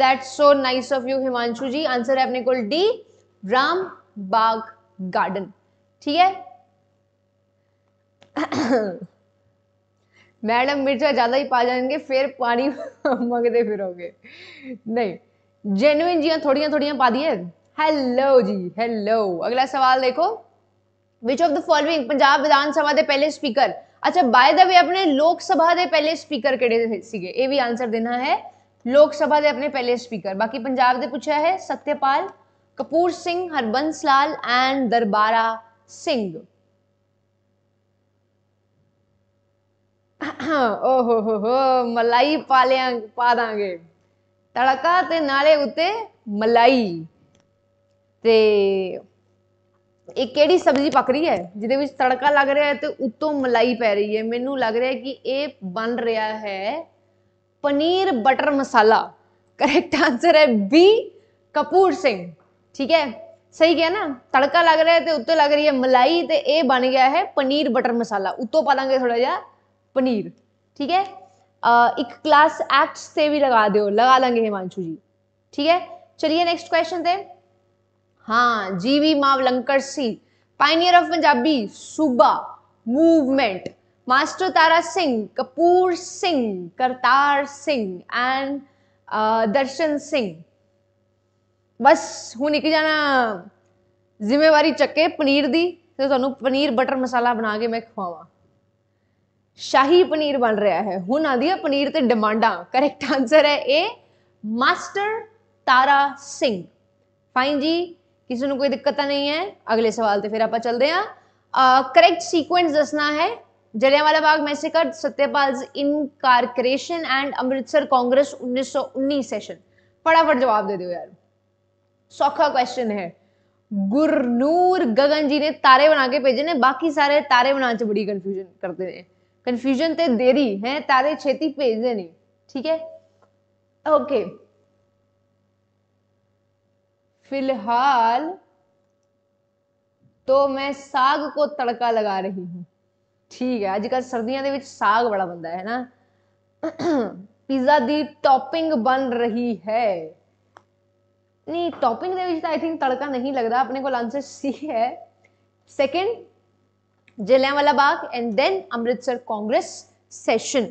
that's so nice of you himanshu ji answer hai apne ko d ram bag garden theek hai madam मिर्चा ज्यादा ही पा जाएंगे फिर पानी मंगते फिरोगे नहीं जेन्युइन जी थोड़ियाँ थोड़ियाँ पा दिए हेलो जी हेलो अगला सवाल देखो which of the following Punjab Vidhan Sabha के पहले स्पीकर अच्छा बाय द वे अपने लोकसभा दे पहले स्पीकर केड़े सीगे भी आंसर देना है लोकसभा दे अपने पहले स्पीकर बाकी पंजाब दे पूछा है सत्यपाल कपूर सिंह हरबंस लाल एंड दरबारा सिंह हाँ, हो मलाई पालिया पा देंगे तड़का ते नाले उते मलाई ते एक ਕਿਹੜੀ सब्जी पक रही है जिद तड़का लग रहा है तो उत्तों मलाई पै रही है ਹੈ लग रहा है कि यह बन रहा है paneer butter masala correct answer है बी कपूर सिंह ठीक है सही क्या ना तड़का लग रहा है तो उत्तों लग रही है मलाई तो यह बन गया है पनीर बटर मसाला उत्तों पा देंगे थोड़ा जहा पनीर ठीक है आ, एक क्लास एक्ट से भी लगा दो लगा लेंगे हिमांशु जी ठीक है चलिए नेक्स्ट क्वेश्चन थे ਹਾਂ ਜੀਵੀ ਸੀ pioneer of Punjabi Suba movement master Tara Singh Kapoor Singh Kartar Singh and Darshan Singh ਬਸ ਹੁਣ ਇੱਕ ਜਾਣਾ ਜ਼ਿੰਮੇਵਾਰੀ ਚੱਕੇ ਪਨੀਰ ਦੀ ਤੇ ਤੁਹਾਨੂੰ ਪਨੀਰ ਬਟਰ ਮਸਾਲਾ ਬਣਾ ਕੇ ਮੈਂ ਖਵਾਵਾਂ ਸ਼ਾਹੀ ਪਨੀਰ ਬਣ ਰਿਹਾ ਹੈ ਹੁਣ ਆਦੀ ਹੈ ਪਨੀਰ ਤੇ ਡਿਮਾਂਡਾਂ ਕਰੈਕਟ ਆਨਸਰ ਹੈ ਇਹ ਮਾਸਟਰ ਤਾਰਾ ਸਿੰਘ ਫਾਈਨ ਜੀ किसी ਨੂੰ ਕੋਈ ਦਿੱਕਤ है ਨਹੀਂ ਹੈ ਅਗਲੇ ਸਵਾਲ ਤੇ ਫਿਰ ਆਪਾਂ ਚੱਲਦੇ ਹਾਂ ਕਰੈਕਟ ਸੀਕੁਐਂਸ ਦੱਸਣਾ ਹੈ ਜਲਿਆਂਵਾਲਾ ਬਾਗ ਮੈਸੇਕਰ ਸਤਿਆਪਾਲਸ ਇਨਕਾਰਕੋਰੇਸ਼ਨ ਐਂਡ ਅੰਮ੍ਰਿਤਸਰ ਕਾਂਗਰਸ 1919 ਸੈਸ਼ਨ फटाफट जवाब दे दो यार सौखा क्वेश्चन है गुरनूर गगन जी ने तारे बना के भेजे ने बाकी सारे तारे बनाने बड़ी कंफ्यूजन करते हैं कंफ्यूजन ते देरी है तारे छेती भेजते नहीं ठीक है ओके okay. फिलहाल तो मैं साग को तड़का लगा रही हूँ ठीक है अजकल सर्दियों के साग बड़ा बनता है ना पिज्जा की टॉपिंग बन रही है नहीं टॉपिंग आई थिंक तो तड़का नहीं लगता अपने को आंसर सी है second Jallianwala Bagh and then Amritsar Congress session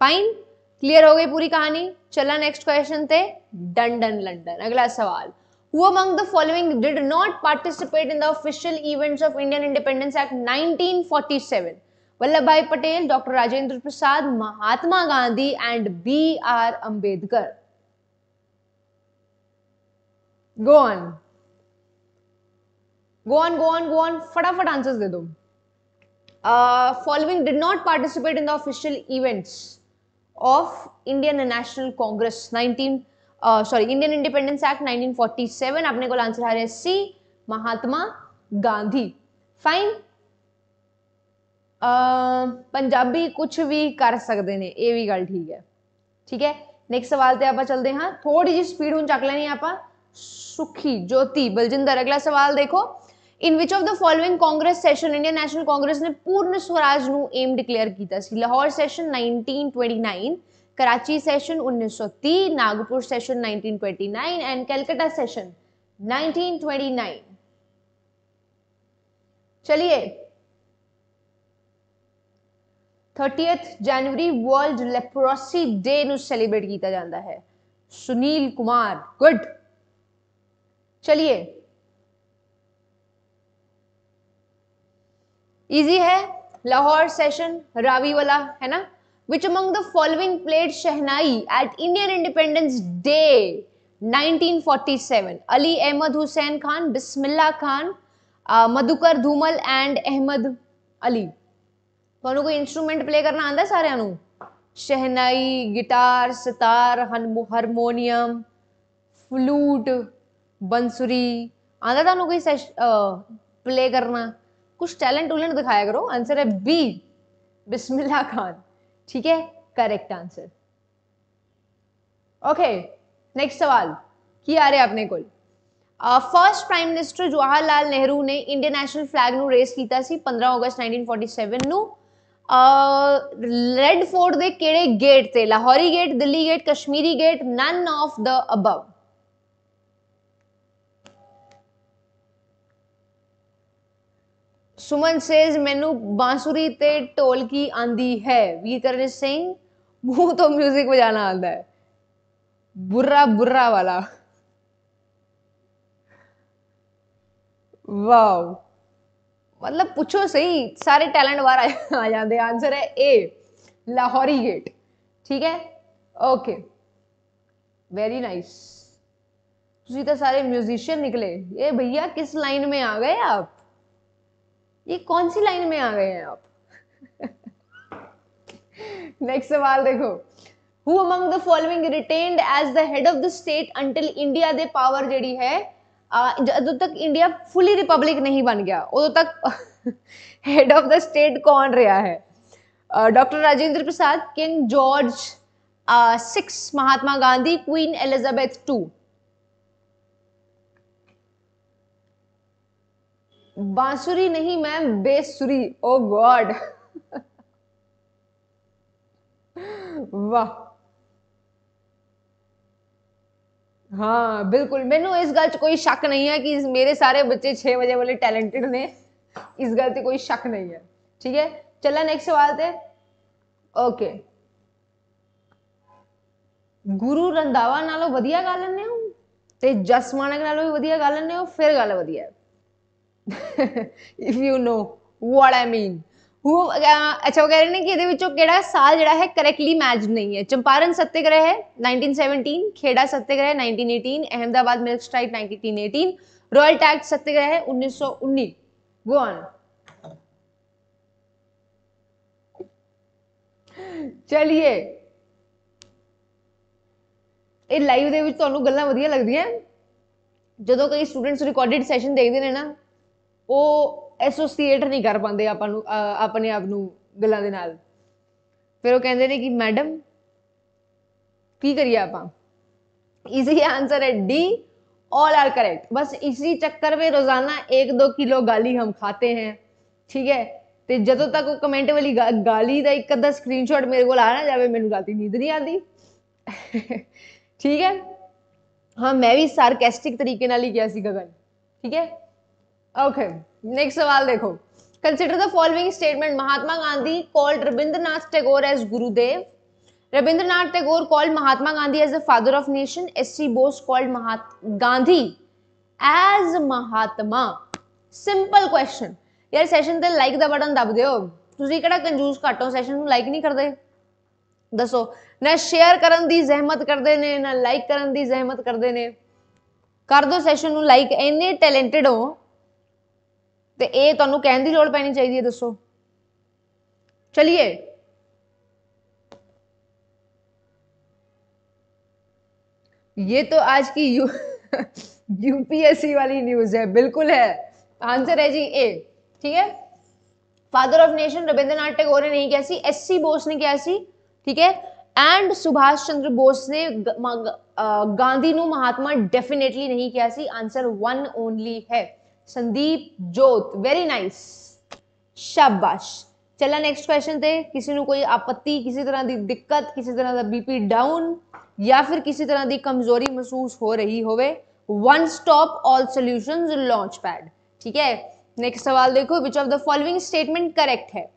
fine clear हो गई पूरी कहानी चला नेक्स्ट क्वेश्चन थे डंडन लंडन अगला सवाल Who among the following did not participate in the official events of Indian Independence Act 1947? Vallabhai Patel, Dr. Rajendra Prasad, Mahatma Gandhi and B.R. Ambedkar. Go on. Go on, go on, go on. Fatafat answers de do. Uh, following did not participate in the official events of Indian National Congress 1947. Sorry Indian independence act 1947 अपने को answer आ रहा है C Mahatma Gandhi fine uh, Punjabi कुछ भी कर सकते ने ये भी गल ठीक है ठीक है नेक्स्ट सवाल से आप चलते हाँ थोड़ी जी स्पीड हूँ चक लेनी आप सुखी ज्योति बलजिंदर अगला सवाल देखो in which of the following Congress session Indian national Congress ने पूर्ण स्वराज एम डिक्लेयर किया Lahore session nineteen Karachi session 1903 Nagpur session 1929 and Calcutta session 1929 चलिए thirtieth January world leprosy day celebrate किया जाता है सुनील कुमार गुड चलिए इजी है लाहौर सेशन रावी वाला है ना which among the following played Shehnai at Indian Independence Day 1947? Ali Ahmad Hussain Khan, Bismillah Khan, uh, Madhukar Dhumal and Ahmad Ali. दोनों को इंस्ट्रूमेंट प्ले करना आता है सारे Anu shehnai guitar sitar harmonium flute बंसुरी आता था कोई प्ले करना कुछ टैलेंट उलेंट दिखाया करो आंसर है बी बिस्मिल्लाह खान ठीक है करेक्ट आंसर ओके नेक्स्ट सवाल की आ रहे आपने कुल first prime minister Jawaharlal Nehru ने इंडियन नेशनल फ्लैग नु रेस किया पंद्रह August nineteen forty seven red fort के गेट से Lahori gate Delhi gate Kashmiri gate none of the above Suman says मैनू बांसुरी ते ढोलकी आंदी है वीरकरण सिंह मुंह तो म्यूजिक बजाना आता है बुर्रा बुर्रा वाला वाओ मतलब पूछो सही सारे टैलेंट बार आ जाते आंसर है ए लाहौरी गेट ठीक है ओके वेरी नाइस तो सारे म्यूजिशियन निकले ये भैया किस लाइन में आ गए आप ये कौन सी लाइन में आ गए हैं आप नेक्स्ट सवाल देखो who among the following retained as the head of the state until India दे पावर जड़ी है जो तक इंडिया फुली रिपब्लिक नहीं बन गया उदों तक हेड ऑफ द स्टेट कौन रहा है doctor Rajendra Prasad king George six Mahatma Gandhi queen Elizabeth two बांसुरी नहीं मैम बेसुरी ओ गॉड वाह हाँ बिल्कुल मैनू इस गल कोई शक नहीं है कि मेरे सारे बच्चे छे बजे वाले टैलेंटेड ने इस गल से कोई शक नहीं है ठीक है चला नेक्स्ट सवाल थे ओके गुरु रंधावा ਨਾਲੋਂ गा ਗਾ ਲੈਂਦੇ ते जस मानक नालों भी वधिया गा ਲੈਂਦੇ ਹੋ ਫਿਰ ਗੱਲ ਵਧੀਆ if you know what I mean वो अच्छा वो कह रहे हैं कि ये साल जड़ा है करेक्टली मैच नहीं है चंपारण सत्याग्रह है 1917 Kheda satyagraha 1918 Ahmedabad mill strike 1918 royal tax satyagraha है 1919 गो ऑन चलिए लाइव दे विच जो कई स्टूडेंट्स रिकॉर्डेड सेशन देखते हैं ना ਉਹ ਐਸੋਸੀਏਟ ਨਹੀਂ ਕਰ ਪਾਉਂਦੇ ਆਪਾਂ ਨੂੰ ਆਪਣੇ ਆਪ ਨੂੰ ਗੱਲਾਂ ਦੇ ਨਾਲ ਫਿਰ ਉਹ ਕਹਿੰਦੇ ਨੇ ਕਿ ਮੈਡਮ ਕੀ ਕਰੀਏ ਆਪਾਂ ਈਜ਼ੀ ਆਨਸਰ ਹੈ ਡੀ ਆਲ ਆਰ ਕਰੈਕਟ ਬਸ ਇਸੇ ਚੱਕਰ ਵਿੱਚ ਰੋਜ਼ਾਨਾ 1-2 ਕਿਲੋ ਗਾਲੀ ਹਮ ਖਾਤੇ ਹੈ ਠੀਕ ਹੈ ਤੇ ਜਦੋਂ ਤੱਕ ਉਹ ਕਮੈਂਟ ਵਾਲੀ ਗਾਲੀ ਦਾ ਇੱਕ ਅੱਧਾ ਸਕਰੀਨਸ਼ਾਟ ਮੇਰੇ ਕੋਲ ਆ ਨਾ ਜਾਵੇ ਮੈਨੂੰ ਗਲਤੀ ਨੀਂਦ ਨਹੀਂ ਆਉਂਦੀ ਠੀਕ ਹੈ ਹਾਂ ਮੈਂ ਵੀ ਸਾਰਕੈਸਟਿਕ ਤਰੀਕੇ ਨਾਲ ਹੀ ਕਿਹਾ ਸੀ ਗਗਨ ਠੀਕ ਹੈ ओके नेक्स्ट सवाल देखो consider the following statement Mahatma Gandhi called Rabindranath Tagore as Gurudev Rabindranath Tagore called Mahatma Gandhi as the father of nation S C Bose called Gandhi as Mahatma simple question यार सैशन ते लाइक ਦਾ ਬਟਨ ਦਬ ਦਿਓ ਤੁਸੀਂ ਕਿਹੜਾ ਕੰਜੂਸ ਘਟੋ ਸੈਸ਼ਨ ਨੂੰ ਲਾਈਕ ਨਹੀਂ ਕਰਦੇ ਦੱਸੋ ਨਾ ਸ਼ੇਅਰ ਕਰਨ ਦੀ ਜ਼ਹਿਮਤ ਕਰਦੇ ਨੇ ਨਾ ਲਾਈਕ ਕਰਨ ਦੀ ਜ਼ਹਿਮਤ ਕਰਦੇ ਨੇ ਕਰ ਦਿਓ ਸੈਸ਼ਨ ਨੂੰ ਲਾਈਕ ਇੰਨੇ तो ਇਹ ਤੁਹਾਨੂੰ कह की ਲੋੜ पैनी चाहिए दसो ਦੱਸੋ ये तो आज की यू यूपीएससी वाली न्यूज है बिल्कुल है आंसर है जी ए ठीक है father of nation Rabindranath Tagore ने नहीं किया सी एस सी बोस ने किया सी ठीक है एंड सुभाष चंद्र बोस ने गांधी नु महात्मा डेफिनेटली नहीं किया सी आंसर वन ओनली है संदीप जोत वेरी नाइस शाबाश चला नेक्स्ट क्वेश्चन थे किसी न कोई आपत्ति किसी तरह की दिक्कत किसी तरह का बीपी डाउन या फिर किसी तरह की कमजोरी महसूस हो रही हो one stop all solution launch pad ठीक है नेक्स्ट सवाल देखो which of the following statement correct है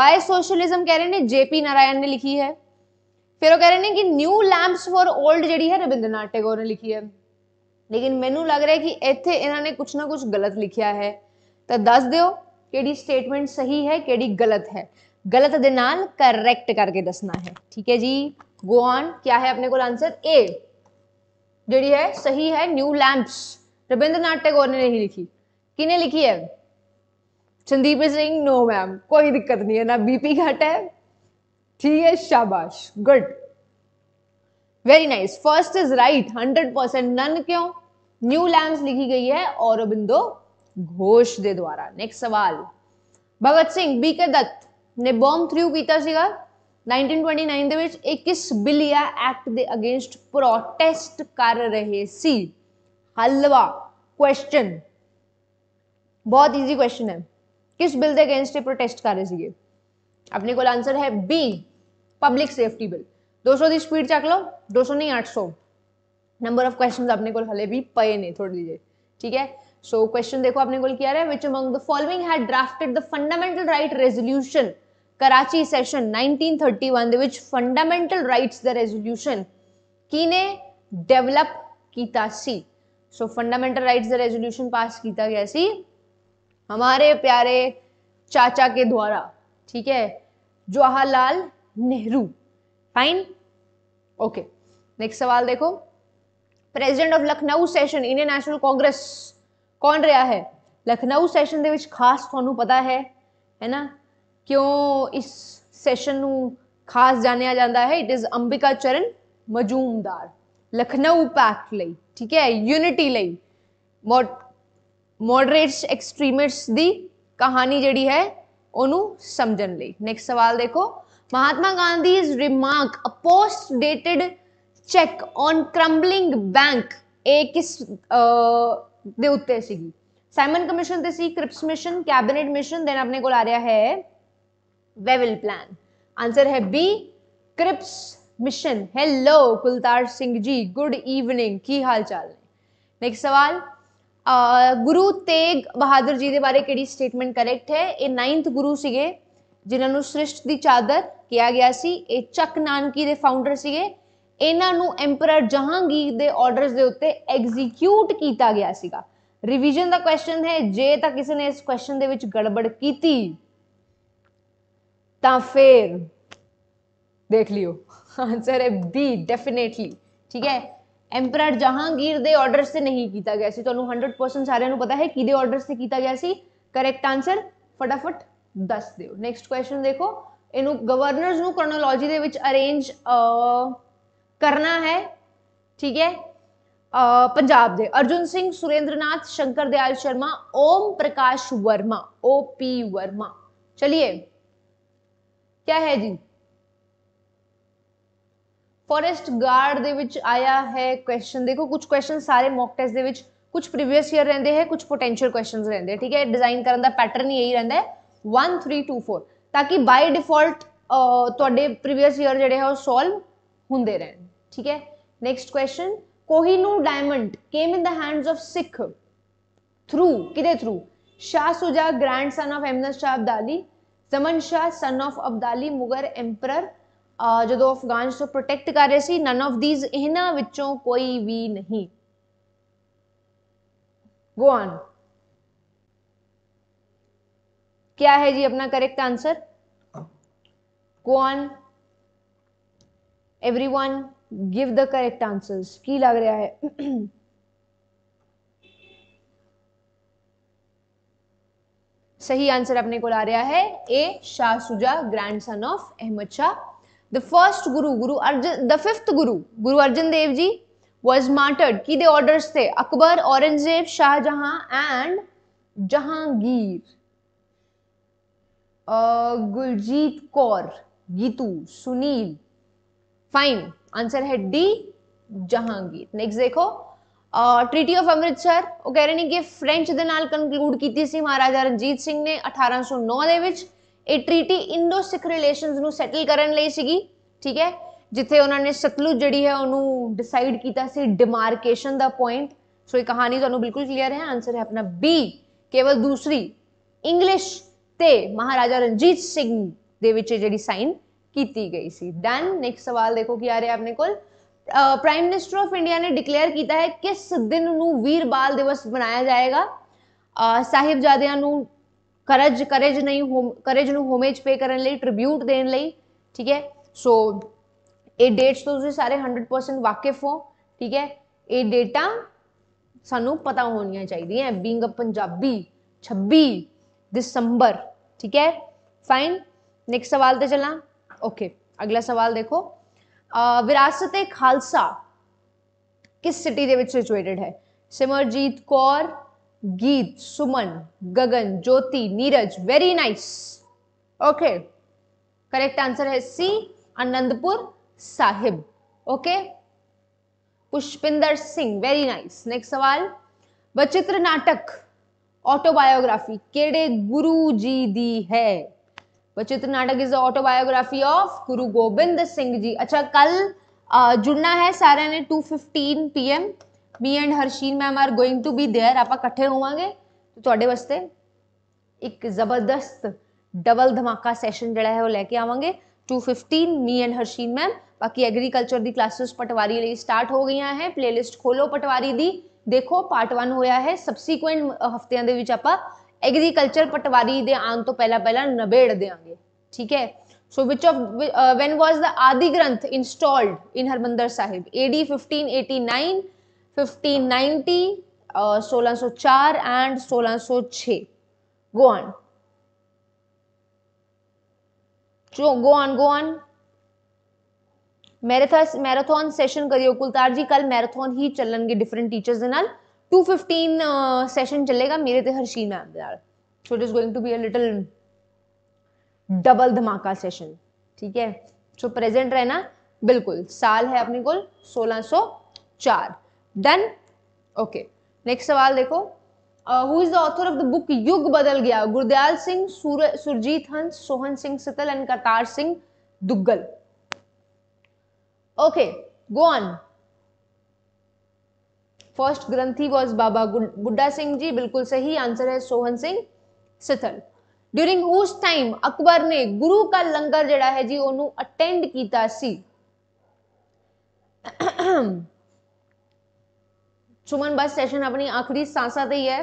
वाई सोशलिज्म कह रहे हैं जेपी नारायण ने लिखी है फिर वो कह रहे हैं कि न्यू लैम्प फॉर ओल्ड जड़ी है रविंद्रनाथ टैगोर ने लिखी है लेकिन मैं लग रहा है कि इतने इन्होंने कुछ ना कुछ गलत लिखा है तो दस दौ कि स्टेटमेंट सही है कि गलत है गलत दे करैक्ट करके दसना है ठीक है जी गो ऑन क्या है अपने को आंसर ए जी है सही है न्यू लैंप्स रविंद्रनाथ टैगोर ने नहीं लिखी किने लिखी है संदीप सिंह नो मैम कोई दिक्कत नहीं है ना बीपी घट है ठीक है शाबाश good very nice first is right hundred percent none क्यों न्यू लैंड्स लिखी गई है औरबिंदो घोष दे द्वारा नेक्स्ट सवाल भगत ਸਿੰਘ ਬੀਕੇ ਦੱਤ ਨੇ ਬੰਬ ਥਰੂ ਕੀਤਾ ਸੀਗਾ 1929 ਦੇ ਵਿੱਚ ਇਹ ਕਿਸ ਬਿਲਿਆ ਐਕਟ ਦੇ ਅਗੇਂਸਟ ਪ੍ਰੋਟੈਸਟ ਕਰ ਰਹੇ ਸੀ ਹਲਵਾ ਕੁਐਸਚਨ ਬਹੁਤ ਈਜ਼ੀ ਕੁਐਸਚਨ ਹੈ किस बिल के अगेंस्ट प्रोटेस्ट कर रहे थे अपने को आंसर है बी पब्लिक सेफ्टी बिल 200 की स्पीड चक लो 200 नहीं 800 नंबर ऑफ क्वेश्चन अपने को हले भी पे ने थोड़ी देर ठीक है सो so, क्वेश्चन देखो आपने को क्या है which among the following had drafted the fundamental right resolution Karachi session 1931 ਦੇ ਵਿੱਚ ਫੰਡਾਮੈਂਟਲ ਰਾਈਟਸ ਦਾ ਰੈਜ਼ੋਲੂਸ਼ਨ ਕਿਨੇ ਡਿਵੈਲਪ ਕੀਤਾ ਸੀ so fundamental rights the resolution pass ਕੀਤਾ गया सी हमारे प्यारे चाचा के द्वारा ठीक है Jawaharlal Nehru fine okay next सवाल देखो president of Lucknow session Indian national Congress ਕੌਣ ਰਿਹਾ ਹੈ ਲਖਨਊ ਸੈਸ਼ਨ ਦੇ ਵਿੱਚ ਖਾਸ ਤੁਹਾਨੂੰ ਪਤਾ ਹੈ ਹੈ ਨਾ ਕਿਉਂ ਇਸ ਸੈਸ਼ਨ ਨੂੰ ਖਾਸ ਜਾਣਿਆ ਜਾਂਦਾ ਹੈ ਇਟ ਇਜ਼ ਅੰਬਿਕਾ ਚਰਨ ਮਜੂਮਦਾਰ ਲਖਨਊ ਪੈਕਟ ਲਈ ਠੀਕ ਹੈ ਯੂਨਿਟੀ ਲਈ ਮੋਡਰੇਟਸ ਐਕਸਟ੍ਰੀਮਿਸਟਸ ਦੀ ਕਹਾਣੀ ਜਿਹੜੀ ਹੈ ਉਹਨੂੰ ਸਮਝਣ ਲਈ ਨੈਕਸਟ ਸਵਾਲ ਦੇਖੋ ਮਹਾਤਮਾ ਗਾਂਧੀ ਇਸ remark a post dated cheque on crumbling bank ਇਹ किस देते साइमन ਸੀਗੀ से Cripps mission cabinet mission then अपने को आ रहा है वेविल प्लान आंसर है B Cripps mission hello Kultar Singh ji good evening की हाल चाल नेक्स्ट सवाल आ, गुरु तेग बहादुर जी के बारे कि स्टेटमेंट करेक्ट है ये नाइन्थ गुरु से जिन्होंने सृष्ट की चादर किया गया सी ए चक नानकी के फाउंडर से ਇਹਨਾਂ ਨੂੰ ਐਮਪਰਰ ਜਹਾਂਗੀਰ ਦੇ ਆਰਡਰਸ ਦੇ ਉੱਤੇ ਐਗਜ਼ੀਕਿਊਟ ਕੀਤਾ ਗਿਆ ਸੀਗਾ ਰਿਵੀਜ਼ਨ ਦਾ ਕੁਐਸਚਨ ਹੈ ਜੇ ਤਾਂ ਕਿਸੇ ਨੇ ਇਸ ਕੁਐਸਚਨ ਦੇ ਵਿੱਚ ਗੜਬੜ ਕੀਤੀ ਤਾਂ ਫੇਰ ਦੇਖ ਲਿਓ ਆਨਸਰ ਹੈ ਬੀ ਡੈਫੀਨੇਟਲੀ ਠੀਕ ਹੈ ਐਮਪਰਰ ਜਹਾਂਗੀਰ ਦੇ ਆਰਡਰਸ ਤੇ ਨਹੀਂ ਕੀਤਾ ਗਿਆ ਸੀ ਤੁਹਾਨੂੰ 100% ਸਾਰਿਆਂ ਨੂੰ ਪਤਾ ਹੈ ਕਿਹਦੇ ਆਰਡਰਸ ਤੇ ਕੀਤਾ ਗਿਆ ਸੀ ਕਰੈਕਟ ਆਨਸਰ ਫਟਾਫਟ ਦੱਸ ਦਿਓ ਨੈਕਸਟ ਕੁਐਸਚਨ ਦੇਖੋ ਇਹਨੂੰ ਗਵਰਨਰਸ ਨੂੰ ਕ੍ਰੋਨੋਲੋਜੀ ਦੇ ਵਿੱਚ ਅਰੇਂਜ करना है ठीक है पंजाब दे अर्जुन सिंह सुरेंद्रनाथ शंकर दयाल शर्मा ओम प्रकाश वर्मा ओ पी वर्मा चलिए क्या है जी फॉरेस्ट गार्ड दे विच आया है क्वेश्चन देखो कुछ क्वेश्चन सारे मॉक टेस्ट दे विच कुछ प्रीवियस ईयर रहते हैं कुछ पोटेंशियल क्वेश्चन रहते हैं ठीक है डिजाइन करने का पैटर्न यही रहता है वन थ्री टू फोर ताकि बाय डिफॉल्ट प्रीवियस ईयर जो सॉल्व होंगे रहने ठीक है next question Kohinoor diamond came in the hands of Sikh through किधे through Shah Suja grandson of Ahmad Shah Abdali Zaman Shah son of Abdali Mughal emperor जो अफगान तो प्रोटेक्ट कर रहे थे नन ऑफ दीज इन्हों कोई भी नहीं गो ऑन क्या है जी अपना correct answer go on everyone give the correct answers की लग रहा है सही आंसर अपने को आ रहा है A Shah Suja grandson of Ahmad Shah the first Guru Guru Arjan the fifth गुरु गुरु अर्जन देव जी वॉज मार्टर्ड की दे ऑर्डर्स थे Akbar Aurangzeb Shahjahan and Jahangir Guljit Kaur Geetu Sunil fine answer ਹੈ ਡੀ ਜਹਾਂਗੀਰ ਨੈਕਸਟ ਦੇਖੋ ਟ੍ਰੀਟੀ ਆਫ ਅੰਮ੍ਰਿਤਸਰ ਉਹ ਕਹਿ ਰਹੇ ਨੇ ਕਿ ਫ੍ਰੈਂਚ ਦੇ ਨਾਲ ਕਨਕਲੂਡ ਕੀਤੀ ਸੀ ਮਹਾਰਾਜਾ ਰਣਜੀਤ ਸਿੰਘ ਨੇ 1809 ਦੇ ਵਿੱਚ ਇਹ ਟ੍ਰੀਟੀ ਇੰਡੋ ਸਿੱਖ ਰਿਲੇਸ਼ਨਸ ਨੂੰ ਸੈਟਲ ਕਰਨ ਲਈ ਸੀਗੀ ਠੀਕ ਹੈ ਜਿੱਥੇ ਉਹਨਾਂ ਨੇ ਸਤਲੁਜ ਜਿਹੜੀ ਹੈ ਉਹਨੂੰ ਡਿਸਾਈਡ ਕੀਤਾ ਸੀ ਡਿਮਾਰਕੇਸ਼ਨ ਦਾ ਪੁਆਇੰਟ ਸੋ ਇਹ ਕਹਾਣੀ ਤੁਹਾਨੂੰ ਬਿਲਕੁਲ ਕਲੀਅਰ ਹੈ ਆਨਸਰ ਹੈ ਆਪਣਾ ਬੀ ਕੇਵਲ ਦੂਸਰੀ ਇੰਗਲਿਸ਼ ਤੇ ਮਹਾਰਾਜਾ ਰਣਜੀਤ ਸਿੰਘ ਦੇ ਵਿੱਚ ਜਿਹੜੀ ਸਾਈਨ की गई सी देन नेक्स्ट सवाल देखो कि आ रहे है अपने प्राइम मिनिस्टर ऑफ इंडिया ने डिक्लेयर किया है किस दिन वीर बाल दिवस मनाया जाएगा साहिबजादिया करज करेज नहीं हो करेज न होमेज पे करने ट्रिब्यूट देने ली ठीक है सो ये डेट्स तो सारे हंड्रड परसेंट वाकिफ हो ठीक है ये डेटा सू पता होनिया चाहिए बींग पंजाबी छब्बी दिसंबर ठीक है फाइन नेक्स्ट सवाल तो चलना ओके अगला सवाल देखो विरासत खालसा किस सिटी के सिचुएटेड है Simarjeet Kaur Geet Suman Gagan Jyoti Neeraj very nice okay correct answer है C Anandpur Sahib okay Pushpinder Singh very nice next सवाल वचित्र नाटक ऑटोबायोग्राफी केड़े गुरु जी दी है वचित्र नाटक इज ऑटोबायोग्राफी ऑफ गुरु गोबिंद सिंह जी अच्छा कल जुड़ना है सारे ने two fifteen P M me and Harsheen ma'am are going to be there आप इकट्ठे होवे थोड़े वास्ते एक जबरदस्त डबल धमाका सैशन जोड़ा है वो लैके आवेंगे two fifteen me and Harsheen ma'am बाकी एग्रीकल्चर की क्लासिस पटवारी स्टार्ट हो गई हैं प्लेलिस्ट खोलो पटवारी की देखो पार्ट वन होया है सबसीकुएंट हफ्तिया एग्रीकल्चर पटवारी दे आन तो पहला पहला नबेड़ देंगे ठीक है so which of when was the Adi Granth installed in Harmandar Sahib A D fifteen eighty nine fifteen ninety सोलह सो चार एंड सोलह सो छ go on go on go on marathon marathon session करियो कुलतार जी कल मैराथन ही चलन गए डिफरेंट टीचर्स के नाल टू फिफ्टीन सेशन चलेगा मेरे थे तो Harsheel ma'am so it is going to be a little double धमाका सेशन ठीक है सो प्रेजेंट रहना बिल्कुल साल है अपने को सोलह सो चार डन ओके नेक्स्ट सवाल देखो who is the author of the book Yug Badal Gaya Gurdial Singh Surjit Hans Sohan Singh Sital and Kartar Singh Duggal okay go on first granthi was Baba Buddha Singh ji बिल्कुल सही आंसर है Sohan Singh Sithal during whose time Akbar ने गुरु का लंगर जड़ा है जी ओनू अटेंड किया सी सुमन बस सेशन अपनी आखिरी सांसा ही है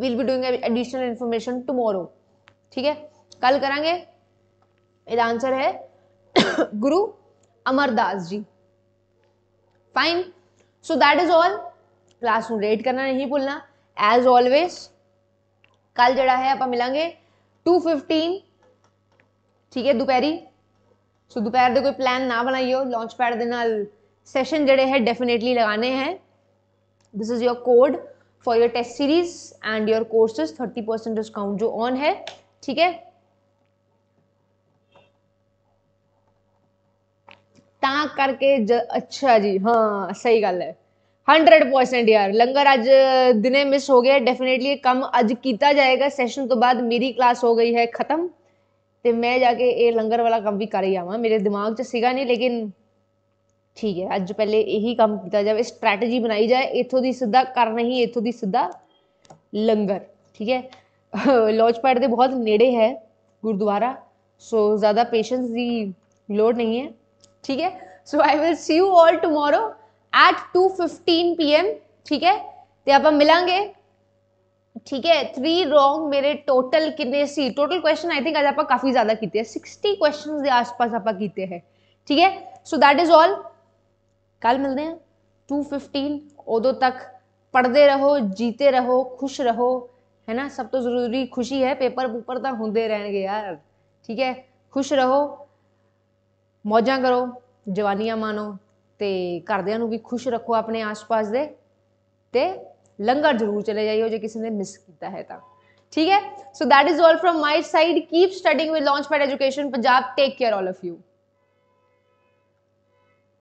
will be doing additional information tomorrow ठीक है कल करांगे ਇਹਦਾ ਆਨਸਰ ਹੈ Guru Amardas ji fine so that is all class rate करना नहीं भूलना एज ऑलवेज कल जरा है आप मिलेंगे टू फिफ्टीन ठीक है दोपहरी सो दोपहर के कोई प्लान ना बनाइए लॉन्च पैड के सैशन जड़े है डेफिनेटली लगाने हैं this is your code for your test series and your courses thirty percent discount जो ऑन है ठीक है ਤਾਂ ਕਰਕੇ ਅੱਛਾ ਜੀ ਹਾਂ ਸਹੀ ਗੱਲ ਹੈ 100% ਯਾਰ ਲੰਗਰ ਅੱਜ ਦਿਨੇ ਮਿਸ ਹੋ ਗਿਆ ਡੈਫੀਨਿਟਲੀ ਕੰਮ ਅੱਜ ਕੀਤਾ ਜਾਏਗਾ ਸੈਸ਼ਨ ਤੋਂ ਬਾਅਦ ਮੇਰੀ ਕਲਾਸ ਹੋ ਗਈ ਹੈ ਖਤਮ ਤੇ ਮੈਂ ਜਾ ਕੇ ਇਹ ਲੰਗਰ ਵਾਲਾ ਕੰਮ ਵੀ ਕਰ ਹੀ ਆਵਾਂ ਮੇਰੇ ਦਿਮਾਗ 'ਚ ਸੀਗਾ ਨਹੀਂ ਲੇਕਿਨ ਠੀਕ ਹੈ ਅੱਜ ਪਹਿਲੇ ਇਹੀ ਕੰਮ ਕੀਤਾ ਜਾਵੇ ਸਟ੍ਰੈਟਜੀ ਬਣਾਈ ਜਾਏ ਇਥੋਂ ਦੀ ਸਿੱਧਾ ਕਰ ਨਹੀਂ ਇਥੋਂ ਦੀ ਸਿੱਧਾ ਲੰਗਰ ਠੀਕ ਹੈ ਲੌਜਪੈਡ ਦੇ ਬਹੁਤ ਨੇੜੇ ਹੈ ਗੁਰਦੁਆਰਾ ਸੋ ਜ਼ਿਆਦਾ ਪੇਸ਼ੈਂਸ ਦੀ ਲੋੜ ਨਹੀਂ ਹੈ ठीक है so I will see you all tomorrow at two fifteen P M ठीक है तो आप मिलेंगे ठीक है थ्री रॉन्ग मेरे टोटल कितने सी टोटल क्वेश्चन आई थिंक अज आप काफ़ी ज़्यादा किए हैं सिक्सटी क्वेश्चन के आसपास आप किए हैं ठीक है सो दैट इज़ ऑल कल मिलते हैं टू फिफ्टीन उदों तक पढ़ते रहो जीते रहो खुश रहो है ना सब तो ज़रूरी खुशी है पेपर पूपर तो होंगे रहने यार ठीक है खुश रहो ਮੌਜਾਂ ਕਰੋ ਜਵਾਨੀਆਂ ਮਾਣੋ ਤੇ ਘਰਦਿਆਂ ਨੂੰ ਵੀ ਖੁਸ਼ ਰੱਖੋ ਆਪਣੇ ਆਸ-ਪਾਸ ਦੇ ਤੇ ਲੰਗਰ ਜ਼ਰੂਰ ਚਲੇ ਜਾਈਓ ਜੇ ਕਿਸੇ ਨੇ ਮਿਸ ਕੀਤਾ ਹੈ ਤਾਂ ठीक है so that is all from my side keep studying with Launch Pad Education Punjab take care all of you